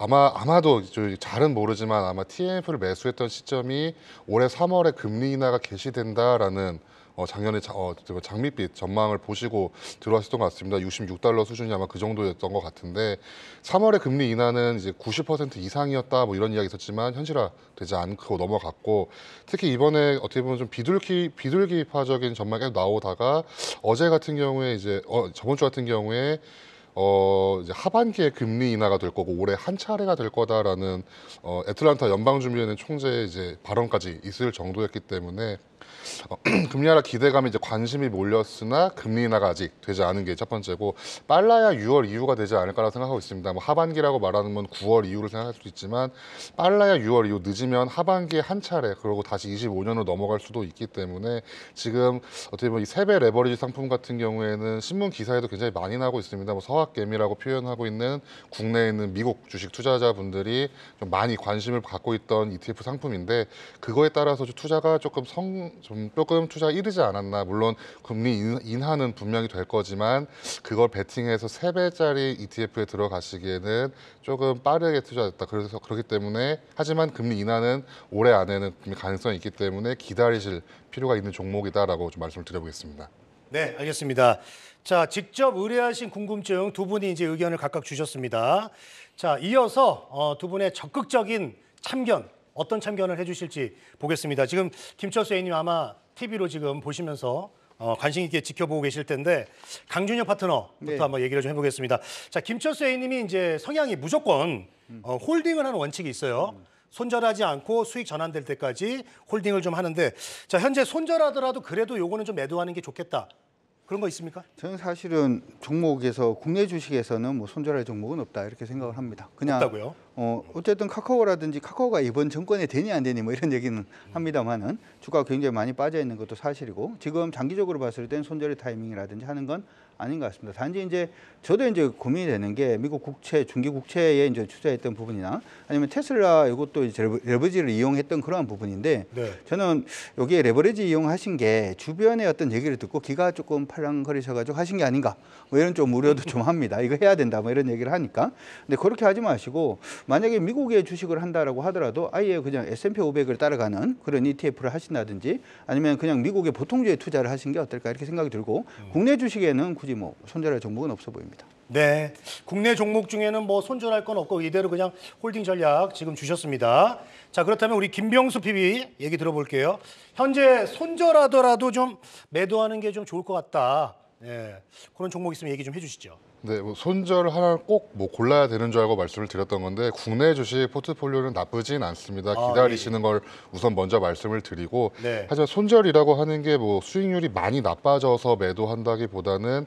아마 아마도 잘은 모르지만 아마 TMF를 매수했던 시점이 올해 3월에 금리 인하가 개시된다라는 어, 작년에 자, 어, 장밋빛 전망을 보시고 들어왔었던 것 같습니다. 66달러 수준이 아마 그 정도였던 것 같은데 3월에 금리 인하는 이제 90% 이상이었다 뭐 이런 이야기 있었지만 현실화되지 않고 넘어갔고 특히 이번에 어떻게 보면 좀 비둘기 비둘기파적인 전망이 나오다가 어제 같은 경우에 이제 어, 저번 주 같은 경우에 어, 이제 하반기에 금리 인하가 될 거고 올해 한 차례가 될 거다라는 어, 애틀란타 연방준비은행 총재의 이제 발언까지 있을 정도였기 때문에 어, 금리 하락 기대감에 이제 관심이 몰렸으나 금리 인하가 아직 되지 않은 게 첫 번째고 빨라야 6월 이후가 되지 않을까라고 생각하고 있습니다. 뭐 하반기라고 말하는 건 9월 이후를 생각할 수도 있지만 빨라야 6월 이후 늦으면 하반기에 한 차례 그러고 다시 25년으로 넘어갈 수도 있기 때문에 지금 어떻게 보면 이 세배 레버리지 상품 같은 경우에는 신문 기사에도 굉장히 많이 나고 있습니다. 뭐 서학개미라고 표현하고 있는 국내에 있는 미국 주식 투자자분들이 좀 많이 관심을 갖고 있던 ETF 상품인데 그거에 따라서 투자가 조금 성좀 조금 투자 이르지 않았나. 물론 금리 인, 하는 분명히 될 거지만 그걸 베팅해서 3배짜리 ETF에 들어가시기에는 조금 빠르게 투자됐다 그래서 그렇기 때문에 하지만 금리 인하는 올해 안에는 가능성이 있기 때문에 기다리실 필요가 있는 종목이다라고 좀 말씀을 드려보겠습니다. 네, 알겠습니다. 자, 직접 의뢰하신 궁금증 두 분이 이제 의견을 각각 주셨습니다. 자, 이어서 어, 두 분의 적극적인 참견 어떤 참견을 해주실지 보겠습니다. 지금 김철수 애원님 아마 TV로 지금 보시면서 어, 관심 있게 지켜보고 계실 텐데 강준혁 파트너부터 네. 한번 얘기를 좀 해보겠습니다. 자 김철수 애원님이 이제 성향이 무조건 어, 홀딩을 하는 원칙이 있어요. 손절하지 않고 수익 전환될 때까지 홀딩을 좀 하는데 자 현재 손절하더라도 그래도 요거는 좀 매도하는 게 좋겠다. 그런 거 있습니까? 저는 사실은 종목에서 국내 주식에서는 뭐 손절할 종목은 없다 이렇게 생각을 합니다. 그냥 없다고요? 어 어쨌든 카카오라든지 카카오가 이번 정권에 되니 안 되니 뭐 이런 얘기는 합니다만은 주가 굉장히 많이 빠져 있는 것도 사실이고 지금 장기적으로 봤을 땐 손절의 타이밍이라든지 하는 건 아닌 것 같습니다. 단지 이제 저도 이제 고민이 되는 게 미국 국채, 중기 국채에 이제 투자했던 부분이나 아니면 테슬라 이것도 이제 레버지를 이용했던 그러한 부분인데 네. 저는 여기에 레버리지 이용하신 게 주변의 어떤 얘기를 듣고 기가 조금 팔랑거리셔가지고 하신 게 아닌가 뭐 이런 좀 우려도 좀 합니다. 이거 해야 된다 뭐 이런 얘기를 하니까 근데 그렇게 하지 마시고 만약에 미국의 주식을 한다라고 하더라도 아예 그냥 S&P 500을 따라가는 그런 ETF를 하신다든지 아니면 그냥 미국의 보통주에 투자를 하신 게 어떨까 이렇게 생각이 들고 음. 국내 주식에는 굳이 나머지 뭐 손절할 종목은 없어 보입니다. 네, 국내 종목 중에는 뭐 손절할 건 없고 이대로 그냥 홀딩 전략 지금 주셨습니다. 자 그렇다면 우리 김병수 PB 얘기 들어볼게요. 현재 손절하더라도 좀 매도하는 게 좀 좋을 것 같다. 예, 그런 종목 있으면 얘기 좀 해주시죠. 네, 뭐 손절 하나 를꼭 뭐 골라야 되는 줄 알고 말씀을 드렸던 건데 국내 주식 포트폴리오는 나쁘진 않습니다. 아, 예. 기다리시는 예. 걸 우선 먼저 말씀을 드리고 네. 하지만 손절이라고 하는 게 뭐 수익률이 많이 나빠져서 매도한다기보다는 음,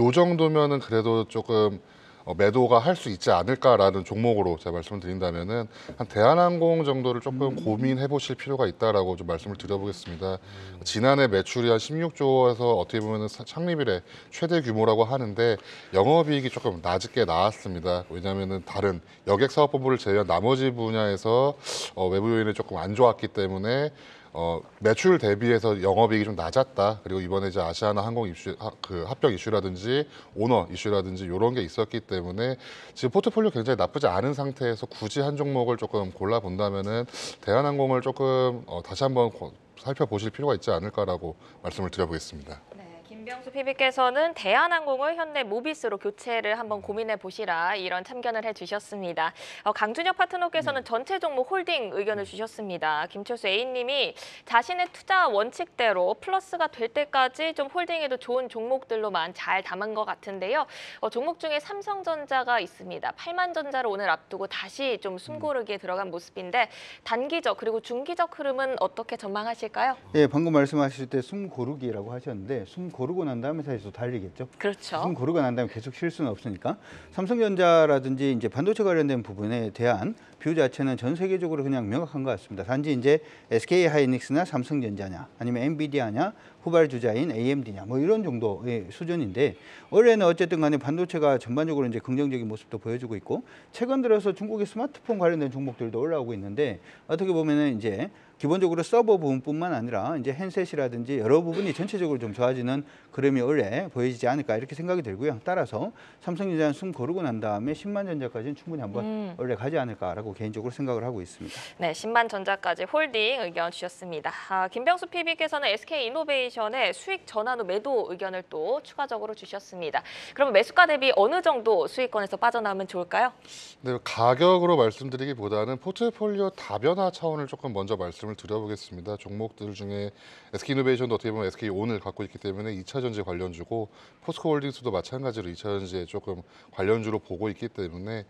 음. 요 정도면은 그래도 조금 어, 매도가 할 수 있지 않을까라는 종목으로 제가 말씀을 드린다면은 한 대한항공 정도를 조금 음. 고민해 보실 필요가 있다라고 좀 말씀을 드려보겠습니다. 지난해 매출이 한 16조에서 어떻게 보면 은 창립 이래 최대 규모라고 하는데 영업이익이 조금 낮게 나왔습니다. 왜냐하면은 다른 여객 사업본부를 제외한 나머지 분야에서 어, 외부 요인이 조금 안 좋았기 때문에 어, 매출 대비해서 영업이익이 좀 낮았다. 그리고 이번에 이제 아시아나 항공 입시, 하, 그 합병 이슈라든지 오너 이슈라든지 이런 게 있었기 때문에 지금 포트폴리오 굉장히 나쁘지 않은 상태에서 굳이 한 종목을 조금 골라본다면은 대한항공을 조금 어, 다시 한번 살펴보실 필요가 있지 않을까라고 말씀을 드려보겠습니다. 네. 김병수 PB께서는 대한항공을 현대 모비스로 교체를 한번 고민해 보시라 이런 참견을 해주셨습니다. 어, 강준혁 파트너께서는 네. 전체 종목 홀딩 의견을 네. 주셨습니다. 김철수 A님이 자신의 투자 원칙대로 플러스가 될 때까지 좀 홀딩에도 좋은 종목들로만 잘 담은 것 같은데요. 어, 종목 중에 삼성전자가 있습니다. 8만전자를 오늘 앞두고 다시 좀 숨고르기에 네. 들어간 모습인데 단기적 그리고 중기적 흐름은 어떻게 전망하실까요? 예, 방금 말씀하실 때 숨고르기라고 하셨는데 숨고르기 고르고 난 다음에 사실도 달리겠죠. 그렇죠. 지금 고르고 난 다음에 계속 쉴 수는 없으니까 삼성전자라든지 이제 반도체 관련된 부분에 대한 뷰 자체는 전 세계적으로 그냥 명확한 것 같습니다. 단지 이제 SK 하이닉스나 삼성전자냐 아니면 엔비디아냐 후발 주자인 AMD냐 뭐 이런 정도의 수준인데 올해는 어쨌든 간에 반도체가 전반적으로 이제 긍정적인 모습도 보여주고 있고 최근 들어서 중국의 스마트폰 관련된 종목들도 올라오고 있는데 어떻게 보면은 이제 기본적으로 서버 부분뿐만 아니라 이제 핸셋이라든지 여러 부분이 전체적으로 좀 좋아지는 그림이 올해 보여지지 않을까 이렇게 생각이 들고요. 따라서 삼성전자는 숨 고르고 난 다음에 10만 전자까지는 충분히 한번 음. 올해 가지 않을까라고 개인적으로 생각을 하고 있습니다. 네, 10만 전자까지 홀딩 의견 주셨습니다. 아, 김병수 PB께서는 SK이노베이션의 수익 전환 후 매도 의견을 또 추가적으로 주셨습니다. 그러면 매수가 대비 어느 정도 수익권에서 빠져나오면 좋을까요? 네, 가격으로 말씀드리기보다는 포트폴리오 다변화 차원을 조금 먼저 말씀 말씀을 드려보겠습니다. 종목들 중에 SK이노베이션도 어떻게 보면 SK온을 갖고 있기 때문에 2차전지 관련주고 포스코홀딩스도 마찬가지로 2차전지에 조금 관련주로 보고 있기 때문에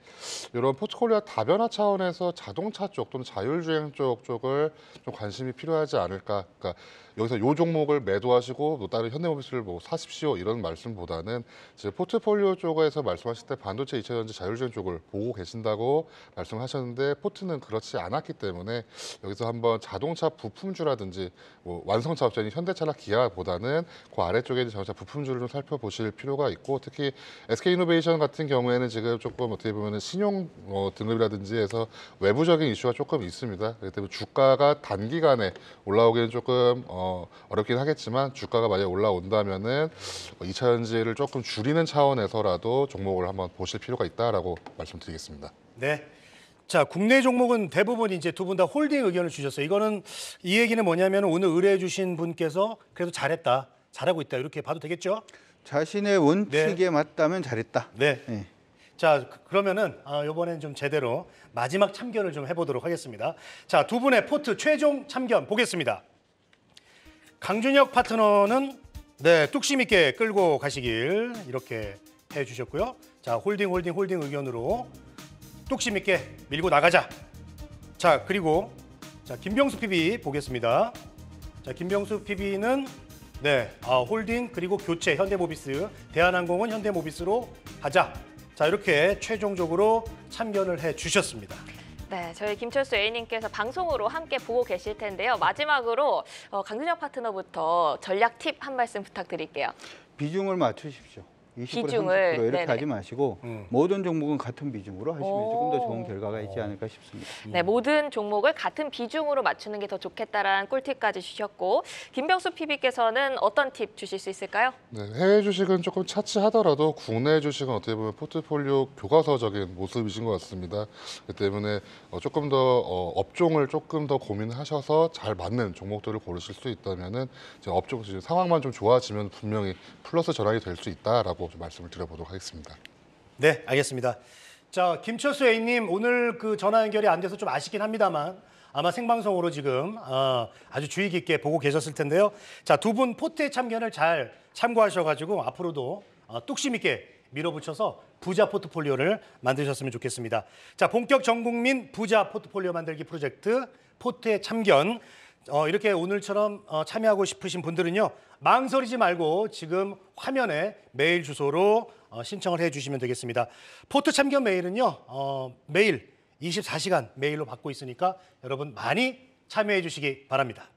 이런 포트폴리오 다변화 차원에서 자동차 쪽 또는 자율주행 쪽 쪽을 좀 관심이 필요하지 않을까. 그러니까 여기서 요 종목을 매도하시고 또 다른 현대모비스를 뭐 사십시오 이런 말씀보다는 이제 포트폴리오 쪽에서 말씀하실 때 반도체 이차전지 자율주행 쪽을 보고 계신다고 말씀하셨는데 포트는 그렇지 않았기 때문에 여기서 한번 자동차 부품주라든지 뭐 완성차 업체인 현대차나 기아보다는 그 아래쪽에 있는 자동차 부품주를 좀 살펴보실 필요가 있고 특히 SK이노베이션 같은 경우에는 지금 조금 어떻게 보면 신용 어, 등급이라든지 해서 외부적인 이슈가 조금 있습니다. 그렇기 때문에 주가가 단기간에 올라오기는 조금 어, 어, 렵긴 하겠지만 주가가 만약 올라온다면은 2차 뭐 연지를 조금 줄이는 차원에서라도 종목을 한번 보실 필요가 있다라고 말씀드리겠습니다. 네. 자, 국내 종목은 대부분 이제 두 분 다 홀딩 의견을 주셨어요. 이거는 이 얘기는 뭐냐면 오늘 의뢰해 주신 분께서 그래도 잘했다. 잘하고 있다. 이렇게 봐도 되겠죠? 자신의 원칙에 네. 맞다면 잘했다. 네. 네. 자, 그, 그러면은 아, 이번엔 좀 제대로 마지막 참견을 좀 해보도록 하겠습니다. 자, 두 분의 포트 최종 참견 보겠습니다. 강준혁 파트너는 네, 뚝심 있게 끌고 가시길 이렇게 해주셨고요. 자, 홀딩, 홀딩, 홀딩 의견으로 뚝심 있게 밀고 나가자. 자, 그리고 자 김병수 PB 보겠습니다. 자, 김병수 PB는 네, 아, 홀딩 그리고 교체 현대모비스, 대한항공은 현대모비스로 가자. 자, 이렇게 최종적으로 참견을 해 주셨습니다. 네, 저희 김철수 A님께서 방송으로 함께 보고 계실 텐데요. 마지막으로 어, 강준혁 파트너부터 전략 팁 한 말씀 부탁드릴게요. 비중을 맞추십시오. 비중을 30% 이렇게 네네. 하지 마시고 음. 모든 종목은 같은 비중으로 하시면 조금 더 좋은 결과가 있지 어. 않을까 싶습니다. 음. 네, 모든 종목을 같은 비중으로 맞추는 게 더 좋겠다라는 꿀팁까지 주셨고 김병수 PB께서는 어떤 팁 주실 수 있을까요? 네, 해외 주식은 조금 차치하더라도 국내 주식은 어떻게 보면 포트폴리오 교과서적인 모습이신 것 같습니다. 그 때문에 어, 조금 더 어, 업종을 조금 더 고민하셔서 잘 맞는 종목들을 고르실 수 있다면 업종 상황만 좀 좋아지면 분명히 플러스 전환이 될 수 있다라고 좀 말씀을 드려보도록 하겠습니다. 네, 알겠습니다. 자, 김철수 A님 오늘 그 전화 연결이 안 돼서 좀 아쉽긴 합니다만 아마 생방송으로 지금 어, 아주 주의 깊게 보고 계셨을 텐데요. 자, 두 분 포트의 참견을 잘 참고하셔가지고 앞으로도 어, 뚝심 있게 밀어붙여서 부자 포트폴리오를 만드셨으면 좋겠습니다. 자, 본격 전국민 부자 포트폴리오 만들기 프로젝트 포트의 참견 어, 이렇게 오늘처럼 어, 참여하고 싶으신 분들은요. 망설이지 말고 지금 화면에 메일 주소로 어, 신청을 해주시면 되겠습니다. 포트 참견 메일은요. 어, 매일 24시간 메일로 받고 있으니까 여러분 많이 참여해 주시기 바랍니다.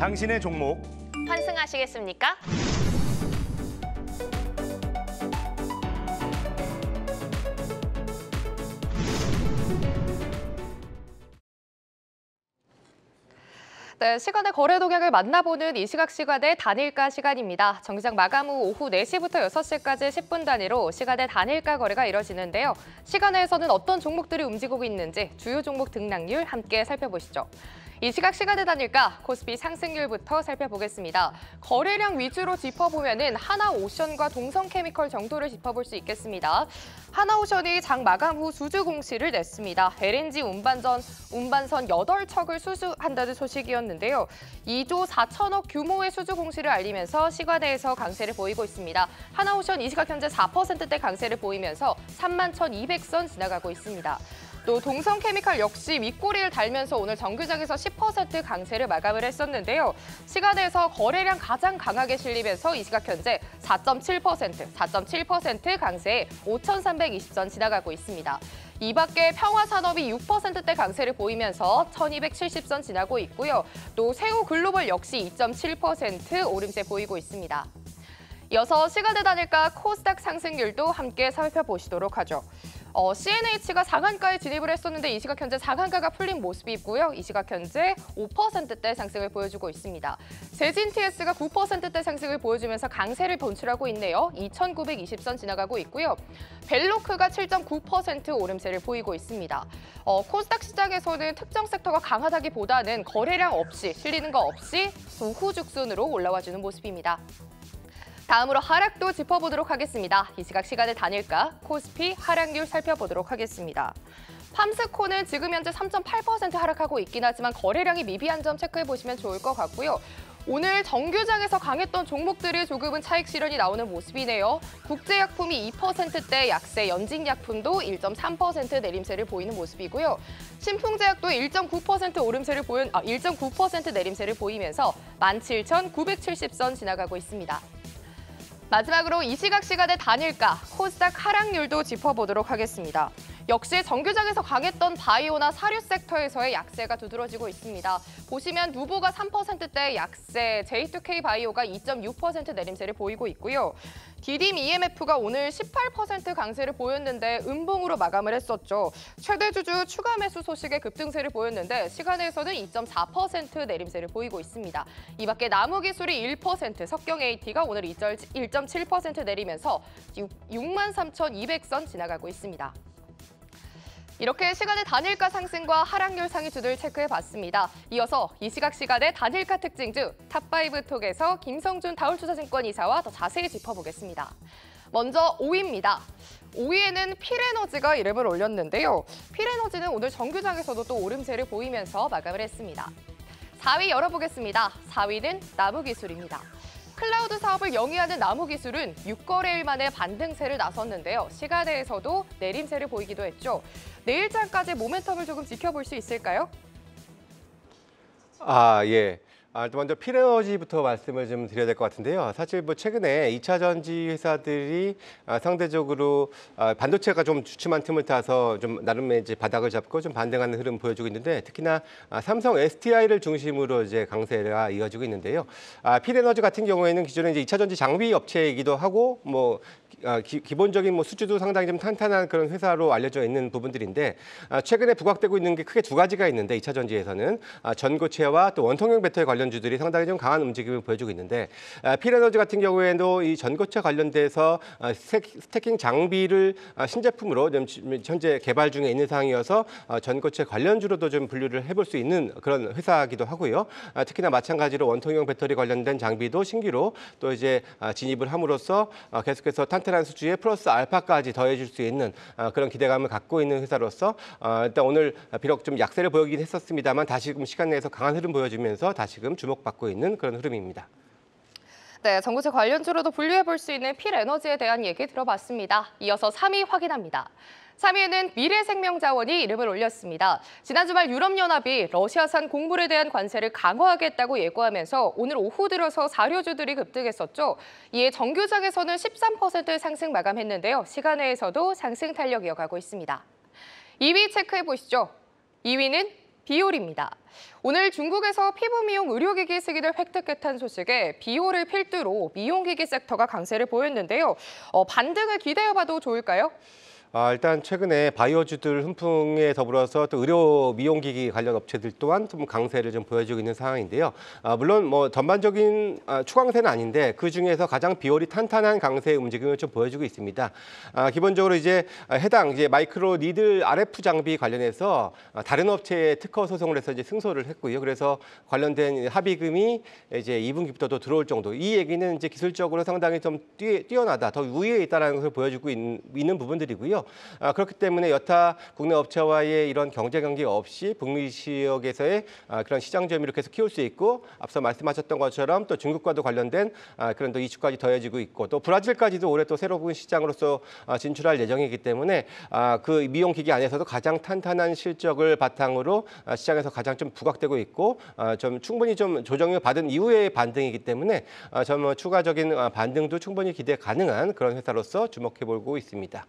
당신의 종목 환승하시겠습니까? 네, 시간의 거래 동향을 만나보는 이 시각 시간의 단일가 시간입니다. 정시장 마감 후 오후 4시부터 6시까지 10분 단위로 시간의 단일가 거래가 이뤄지는데요. 시간에서는 어떤 종목들이 움직이고 있는지 주요 종목 등락률 함께 살펴보시죠. 이 시각 시간에 다닐까 코스피 상승률부터 살펴보겠습니다. 거래량 위주로 짚어보면 은 하나오션과 동성케미컬 정도를 짚어볼 수 있겠습니다. 하나오션이 장 마감 후 수주 공시를 냈습니다. LNG 운반전, 운반선 8척을 수주한다는 소식이었는데요. 2조 4천억 규모의 수주 공시를 알리면서 시가대에서 강세를 보이고 있습니다. 하나오션 이 시각 현재 4%대 강세를 보이면서 3만 1,200선 지나가고 있습니다. 또 동성케미칼 역시 윗꼬리를 달면서 오늘 정규장에서 10% 강세를 마감을 했었는데요. 시간에서 거래량 가장 강하게 실리면서 이 시각 현재 4.7%, 4.7% 강세에 5,320전 지나가고 있습니다. 이 밖에 평화산업이 6%대 강세를 보이면서 1270선 지나고 있고요. 또새우 글로벌 역시 2.7% 오름세 보이고 있습니다. 이어서 시간을 다닐까 코스닥 상승률도 함께 살펴보시도록 하죠. 어, CNH가 4강가에 진입을 했었는데 이 시각 현재 4강가가 풀린 모습이 있고요. 이 시각 현재 5%대 상승을 보여주고 있습니다. 제진 TS가 9%대 상승을 보여주면서 강세를 번출하고 있네요. 2,920선 지나가고 있고요. 벨로크가 7.9% 오름세를 보이고 있습니다. 어, 코스닥 시장에서는 특정 섹터가 강하다기보다는 거래량 없이 실리는 거 없이 우후죽순으로 올라와주는 모습입니다. 다음으로 하락도 짚어보도록 하겠습니다. 이 시각 시간을 다닐까 코스피 하락률 살펴보도록 하겠습니다. 팜스코는 지금 현재 3.8% 하락하고 있긴 하지만 거래량이 미비한 점 체크해보시면 좋을 것 같고요. 오늘 정규장에서 강했던 종목들이 조금은 차익 실현이 나오는 모습이네요. 국제약품이 2%대 약세, 연직약품도 1.3% 내림세를 보이는 모습이고요. 신풍제약도 1.9% 오름세를 보인 아, 1.9% 내림세를 보이면서 17,970선 지나가고 있습니다. 마지막으로 이 시각 시간의 다닐까 코스닥 하락률도 짚어보도록 하겠습니다. 역시 정규장에서 강했던 바이오나 사료 섹터에서의 약세가 두드러지고 있습니다. 보시면 누보가 3%대 약세, J2K 바이오가 2.6% 내림세를 보이고 있고요. 디딤 EMF가 오늘 18% 강세를 보였는데 음봉으로 마감을 했었죠. 최대 주주 추가 매수 소식의 급등세를 보였는데 시간에서는 2.4% 내림세를 보이고 있습니다. 이 밖에 나무기술이 1%, 석경 AT가 오늘 1.7% 내리면서 63,200선 지나가고 있습니다. 이렇게 시간의 단일가 상승과 하락률 상위 주들 체크해봤습니다. 이어서 이 시각 시간의 단일가 특징주 탑5 톡에서 김성준 다울투자증권 이사와 더 자세히 짚어보겠습니다. 먼저 5위입니다. 5위에는 필에너지가 이름을 올렸는데요. 필에너지는 오늘 정규장에서도 또 오름세를 보이면서 마감을 했습니다. 4위 열어보겠습니다. 4위는 나무기술입니다. 클라우드 사업을 영위하는 나무기술은 6거래일 만에 반등세를 나섰는데요. 시간대에서도 내림세를 보이기도 했죠. 내일장까지 모멘텀을 조금 지켜볼 수 있을까요? 아, 예. 아, 먼저 필에너지부터 말씀을 좀 드려야 될 것 같은데요. 사실 뭐 최근에 2차 전지 회사들이 아, 상대적으로 아, 반도체가 좀 주춤한 틈을 타서 좀 나름의 이제 바닥을 잡고 좀 반등하는 흐름 보여주고 있는데 특히나 아, 삼성 STI를 중심으로 이제 강세가 이어지고 있는데요. 아, 필에너지 같은 경우에는 기존에 이제 이차 전지 장비 업체이기도 하고 뭐 아, 기, 기본적인 뭐 수주도 상당히 좀 탄탄한 그런 회사로 알려져 있는 부분들인데 아, 최근에 부각되고 있는 게 크게 두 가지가 있는데 2차 전지에서는 아, 전고체와 또 원통형 배터리 관련 관련주들이 상당히 좀 강한 움직임을 보여주고 있는데 피레너즈 아, 같은 경우에도 이전고체 관련돼서 아, 스태킹 장비를 아, 신제품으로 현재 개발 중에 있는 상황이어서 전고체 관련주로도 좀 분류를 해볼 수 있는 그런 회사기도 하고요. 특히나 마찬가지로 원통형 배터리 관련된 장비도 신규로 또 이제 진입을 함으로써 계속해서 탄탄한 수주에 플러스 알파까지 더해줄 수 있는 그런 기대감을 갖고 있는 회사로서 일단 오늘 비록 좀 약세를 보이긴 했었습니다만 다시금 시간 내에서 강한 흐름 보여주면서 다시금 지금 주목받고 있는 그런 흐름입니다. 네, 전구체 관련주로도 분류해 볼 수 있는 필에너지에 대한 얘기 들어봤습니다. 이어서 3위 확인합니다. 3위에는 미래생명자원이 이름을 올렸습니다. 지난 주말 유럽연합이 러시아산 곡물에 대한 관세를 강화하겠다고 예고하면서 오늘 오후 들어서 사료주들이 급등했었죠. 이에 정규장에서는 13% 상승 마감했는데요. 시간외에서도 상승 탄력 이어가고 있습니다. 2위 체크해 보시죠. 2위는 비올입니다. 오늘 중국에서 피부 미용 의료기기 쓰기를 획득했다는 소식에 비올을 필두로 미용기기 섹터가 강세를 보였는데요. 어, 반등을 기대해봐도 좋을까요? 아, 일단 최근에 바이오주들 훈풍에 더불어서 또 의료 미용기기 관련 업체들 또한 좀 강세를 좀 보여주고 있는 상황인데요. 아, 물론 뭐 전반적인 아, 추강세는 아닌데 그 중에서 가장 비율이 탄탄한 강세의 움직임을 좀 보여주고 있습니다. 아, 기본적으로 이제 해당 이제 마이크로 니들 RF 장비 관련해서 아, 다른 업체에 특허 소송을 해서 이제 승소를 했고요. 그래서 관련된 합의금이 이제 2분기부터도 들어올 정도. 이 얘기는 이제 기술적으로 상당히 좀 뛰, 뛰어나다, 더 우위에 있다라는 것을 보여주고 있는, 있는 부분들이고요. 있 아, 그렇기 때문에 여타 국내 업체와의 이런 경제 관계 없이 북미 지역에서의 아, 그런 시장 점유율을 계속 키울 수 있고 앞서 말씀하셨던 것처럼 또 중국과도 관련된 아, 그런 또 이슈까지 더해지고 있고 또 브라질까지도 올해 또 새로운 시장으로서 진출할 예정이기 때문에 그 미용 기기 안에서도 가장 탄탄한 실적을 바탕으로 시장에서 가장 좀 부각되고 있고 좀 충분히 좀 조정을 받은 이후의 반등이기 때문에 좀 추가적인 반등도 충분히 기대 가능한 그런 회사로서 주목해보고 있습니다.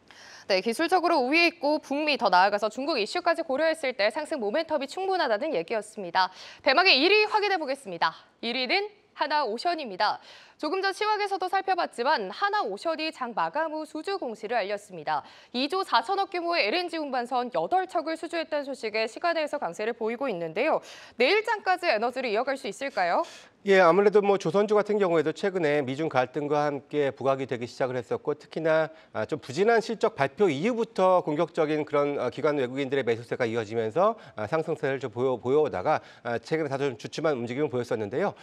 때 네, 기술적으로 우위에 있고 북미 더 나아가서 중국 이슈까지 고려했을 때 상승 모멘텀이 충분하다는 얘기였습니다. 대망의 1위 확인해 보겠습니다. 1위는 하나 오션입니다. 조금 전 시황에서도 살펴봤지만 하나 오션이 장 마감 후 수주 공시를 알렸습니다. 2조 4천억 규모의 LNG 운반선 8척을 수주했다는 소식에 시간에서 강세를 보이고 있는데요. 내일장까지 에너지를 이어갈 수 있을까요? 예, 아무래도 뭐 조선주 같은 경우에도 최근에 미중 갈등과 함께 부각이 되기 시작을 했었고 특히나 아, 좀 부진한 실적 발표 이후부터 공격적인 그런 어, 기관 외국인들의 매수세가 이어지면서 아, 상승세를 좀 보여, 보여오다가 아, 최근에 다소 좀 주춤한 움직임을 보였었는데요.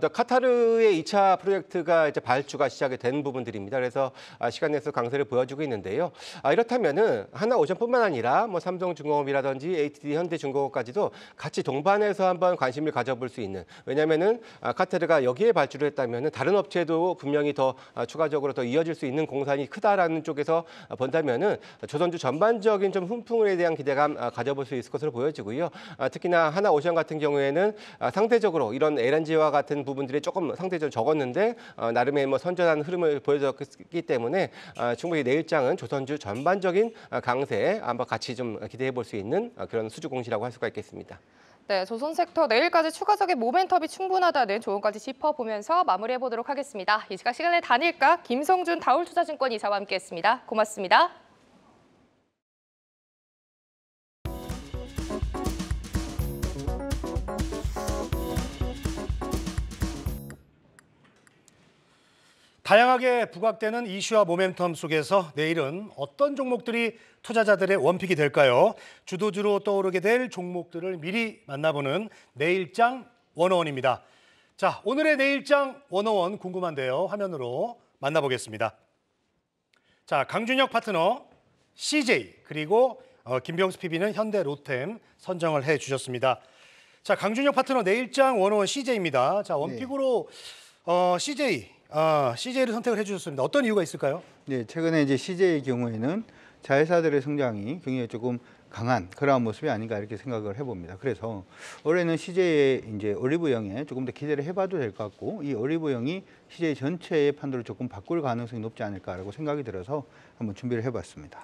또 카타르의 2차 프로젝트 프로젝트가 이제 발주가 시작이 된 부분들입니다. 그래서 아, 시간 내서 강세를 보여주고 있는데요. 아, 이렇다면은 하나오션뿐만 아니라 뭐 삼성중공업이라든지 HD 현대중공업까지도 같이 동반해서 한번 관심을 가져볼 수 있는 왜냐면은 아, 카테르가 여기에 발주를 했다면은 다른 업체도 분명히 더 추가적으로 더 이어질 수 있는 공산이 크다라는 쪽에서 본다면은 조선주 전반적인 좀 훈풍에 대한 기대감 가져볼 수 있을 것으로 보여지고요. 특히나 하나오션 같은 경우에는 상대적으로 이런 LNG와 같은 부분들이 조금 상대적으로 적었는데 어, 나름의 뭐 선전한 흐름을 보여줬기 때문에 어, 충분히 내일장은 조선주 전반적인 어, 강세에 한번 같이 좀 기대해 볼 수 있는 어, 그런 수주공시라고 할 수가 있겠습니다. 네, 조선 섹터 내일까지 추가적인 모멘텀이 충분하다는 네, 조언까지 짚어보면서 마무리해 보도록 하겠습니다. 이시간 시간에 다닐까 김성준 다울투자증권 이사와 함께했습니다. 고맙습니다. 다양하게 부각되는 이슈와 모멘텀 속에서 내일은 어떤 종목들이 투자자들의 원픽이 될까요? 주도주로 떠오르게 될 종목들을 미리 만나보는 내일장 원어원입니다. 자, 오늘의 내일장 원어원 궁금한데요. 화면으로 만나보겠습니다. 자, 강준혁 파트너 CJ 그리고 어, 김병수 PB는 현대 로템 선정을 해 주셨습니다. 자, 강준혁 파트너 내일장 원어원 CJ입니다. 자, 원픽으로 네. 어, CJ 어, 아, CJ를 선택을 해주셨습니다. 어떤 이유가 있을까요? 네, 최근에 이제 CJ의 경우에는 자회사들의 성장이 굉장히 조금 강한 그러한 모습이 아닌가 이렇게 생각을 해봅니다. 그래서 올해는 CJ의 이제 올리브영에 조금 더 기대를 해봐도 될 것 같고 이 올리브영이 CJ 전체의 판도를 조금 바꿀 가능성이 높지 않을까라고 생각이 들어서 한번 준비를 해봤습니다.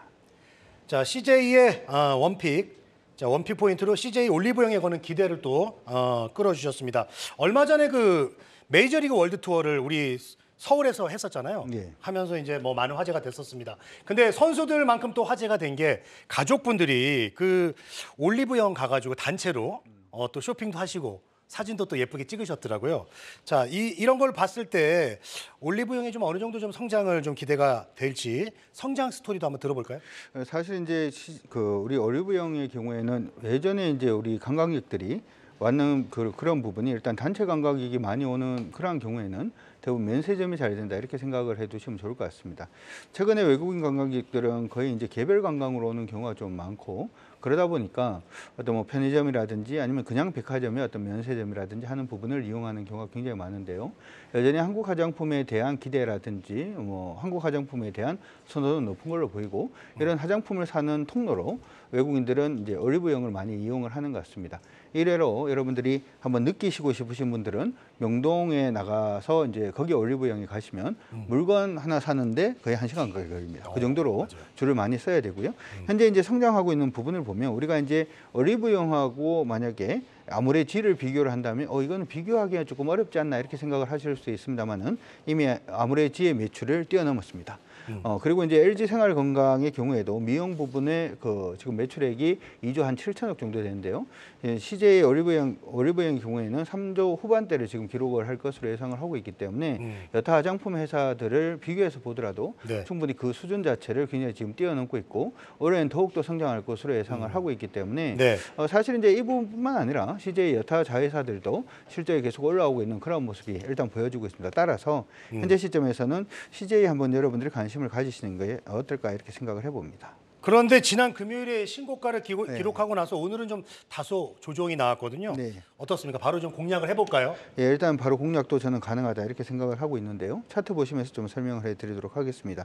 자, CJ의 아, 원픽 자, 원픽 포인트로 CJ 올리브영에 거는 기대를 또 어, 끌어주셨습니다. 얼마 전에 그 메이저리그 월드 투어를 우리 서울에서 했었잖아요. 예. 하면서 이제 뭐 많은 화제가 됐었습니다. 근데 선수들만큼 또 화제가 된 게 가족분들이 그 올리브영 가가지고 단체로 어, 또 쇼핑도 하시고 사진도 또 예쁘게 찍으셨더라고요. 자, 이, 이런 걸 봤을 때 올리브영이 좀 어느 정도 좀 성장을 좀 기대가 될지 성장 스토리도 한번 들어볼까요? 어, 사실 이제 시, 그 우리 올리브영의 경우에는 예전에 이제 우리 관광객들이 왔는 그, 그런 부분이 일단 단체 관광객이 많이 오는 그러한 경우에는 대부분 면세점이 잘 된다 이렇게 생각을 해두시면 좋을 것 같습니다. 최근에 외국인 관광객들은 거의 이제 개별 관광으로 오는 경우가 좀 많고 그러다 보니까 어떤 뭐 편의점이라든지 아니면 그냥 백화점의 어떤 면세점이라든지 하는 부분을 이용하는 경우가 굉장히 많은데요. 여전히 한국 화장품에 대한 기대라든지 뭐 한국 화장품에 대한 선호도는 높은 걸로 보이고 이런 화장품을 사는 통로로 외국인들은 이제 올리브영을 많이 이용을 하는 것 같습니다. 이래로 여러분들이 한번 느끼시고 싶으신 분들은 명동에 나가서 이제 거기 올리브영에 가시면 음. 물건 하나 사는데 거의 한 시간 걸립니다. 그 어, 정도로 맞아요. 줄을 많이 써야 되고요. 음. 현재 이제 성장하고 있는 부분을 보면 우리가 이제 올리브영하고 만약에 아무래 질을 비교를 한다면 어 이거는 비교하기가 조금 어렵지 않나 이렇게 생각을 하실 수 있습니다만은 이미 아무래 지의 매출을 뛰어넘었습니다. 음. 어, 그리고 이제 LG 생활건강의 경우에도 미용 부분의 그 지금 매출액이 2조 한 7천억 정도 되는데요. 예, CJ 어리브영 어리브영 경우에는 3조 후반대를 지금 기록을 할 것으로 예상을 하고 있기 때문에 음. 여타 화장품 회사들을 비교해서 보더라도 네. 충분히 그 수준 자체를 굉장히 지금 뛰어넘고 있고 올해는 더욱더 성장할 것으로 예상을 음. 하고 있기 때문에 네. 어, 사실 이제 이 부분뿐만 아니라 CJ 여타 자회사들도 실적이 계속 올라오고 있는 그런 모습이 일단 보여지고 있습니다. 따라서 음. 현재 시점에서는 CJ 한번 여러분들이 관심 관심을 가지시는 게 어떨까 이렇게 생각을 해봅니다. 그런데 지난 금요일에 신고가를 기고, 네. 기록하고 나서 오늘은 좀 다소 조정이 나왔거든요. 네. 어떻습니까? 바로 좀 공략을 해볼까요? 예, 일단 바로 공략도 저는 가능하다 이렇게 생각을 하고 있는데요. 차트 보시면서 좀 설명을 해드리도록 하겠습니다.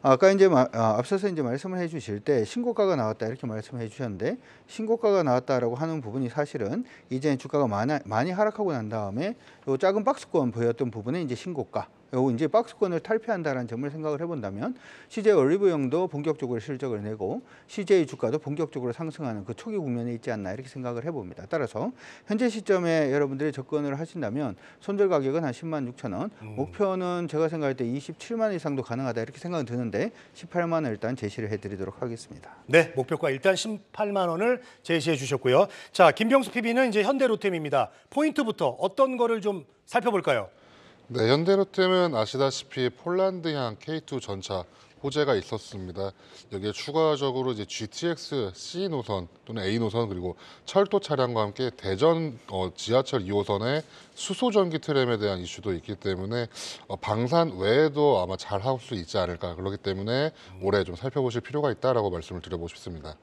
아까 이제 마, 아, 앞서서 이제 말씀을 해주실 때 신고가가 나왔다 이렇게 말씀을 해주셨는데 신고가가 나왔다라고 하는 부분이 사실은 이제 주가가 많아, 많이 하락하고 난 다음에 요 작은 박스권 보였던 부분에 이제 신고가 어, 이제 박스권을 탈피한다는 점을 생각을 해본다면 CJ 올리브영도 본격적으로 실적을 내고 CJ 주가도 본격적으로 상승하는 그 초기 국면에 있지 않나 이렇게 생각을 해봅니다. 따라서 현재 시점에 여러분들이 접근을 하신다면 손절 가격은 한 10만 6천 원, 음. 목표는 제가 생각할 때 27만 이상도 가능하다 이렇게 생각은 드는데 18만 원을 일단 제시를 해드리도록 하겠습니다. 네, 목표가 일단 18만 원을 제시해 주셨고요. 자, 김병수 PB는 이제 현대로템입니다. 포인트부터 어떤 거를 좀 살펴볼까요? 네, 현대로템은 아시다시피 폴란드향 K2 전차 호재가 있었습니다. 여기에 추가적으로 이제 GTX C 노선 또는 A 노선 그리고 철도 차량과 함께 대전 어, 지하철 2호선의 수소 전기 트램에 대한 이슈도 있기 때문에 어, 방산 외에도 아마 잘 할 수 있지 않을까 그렇기 때문에 올해 좀 살펴보실 필요가 있다라고 말씀을 드려보고 싶습니다.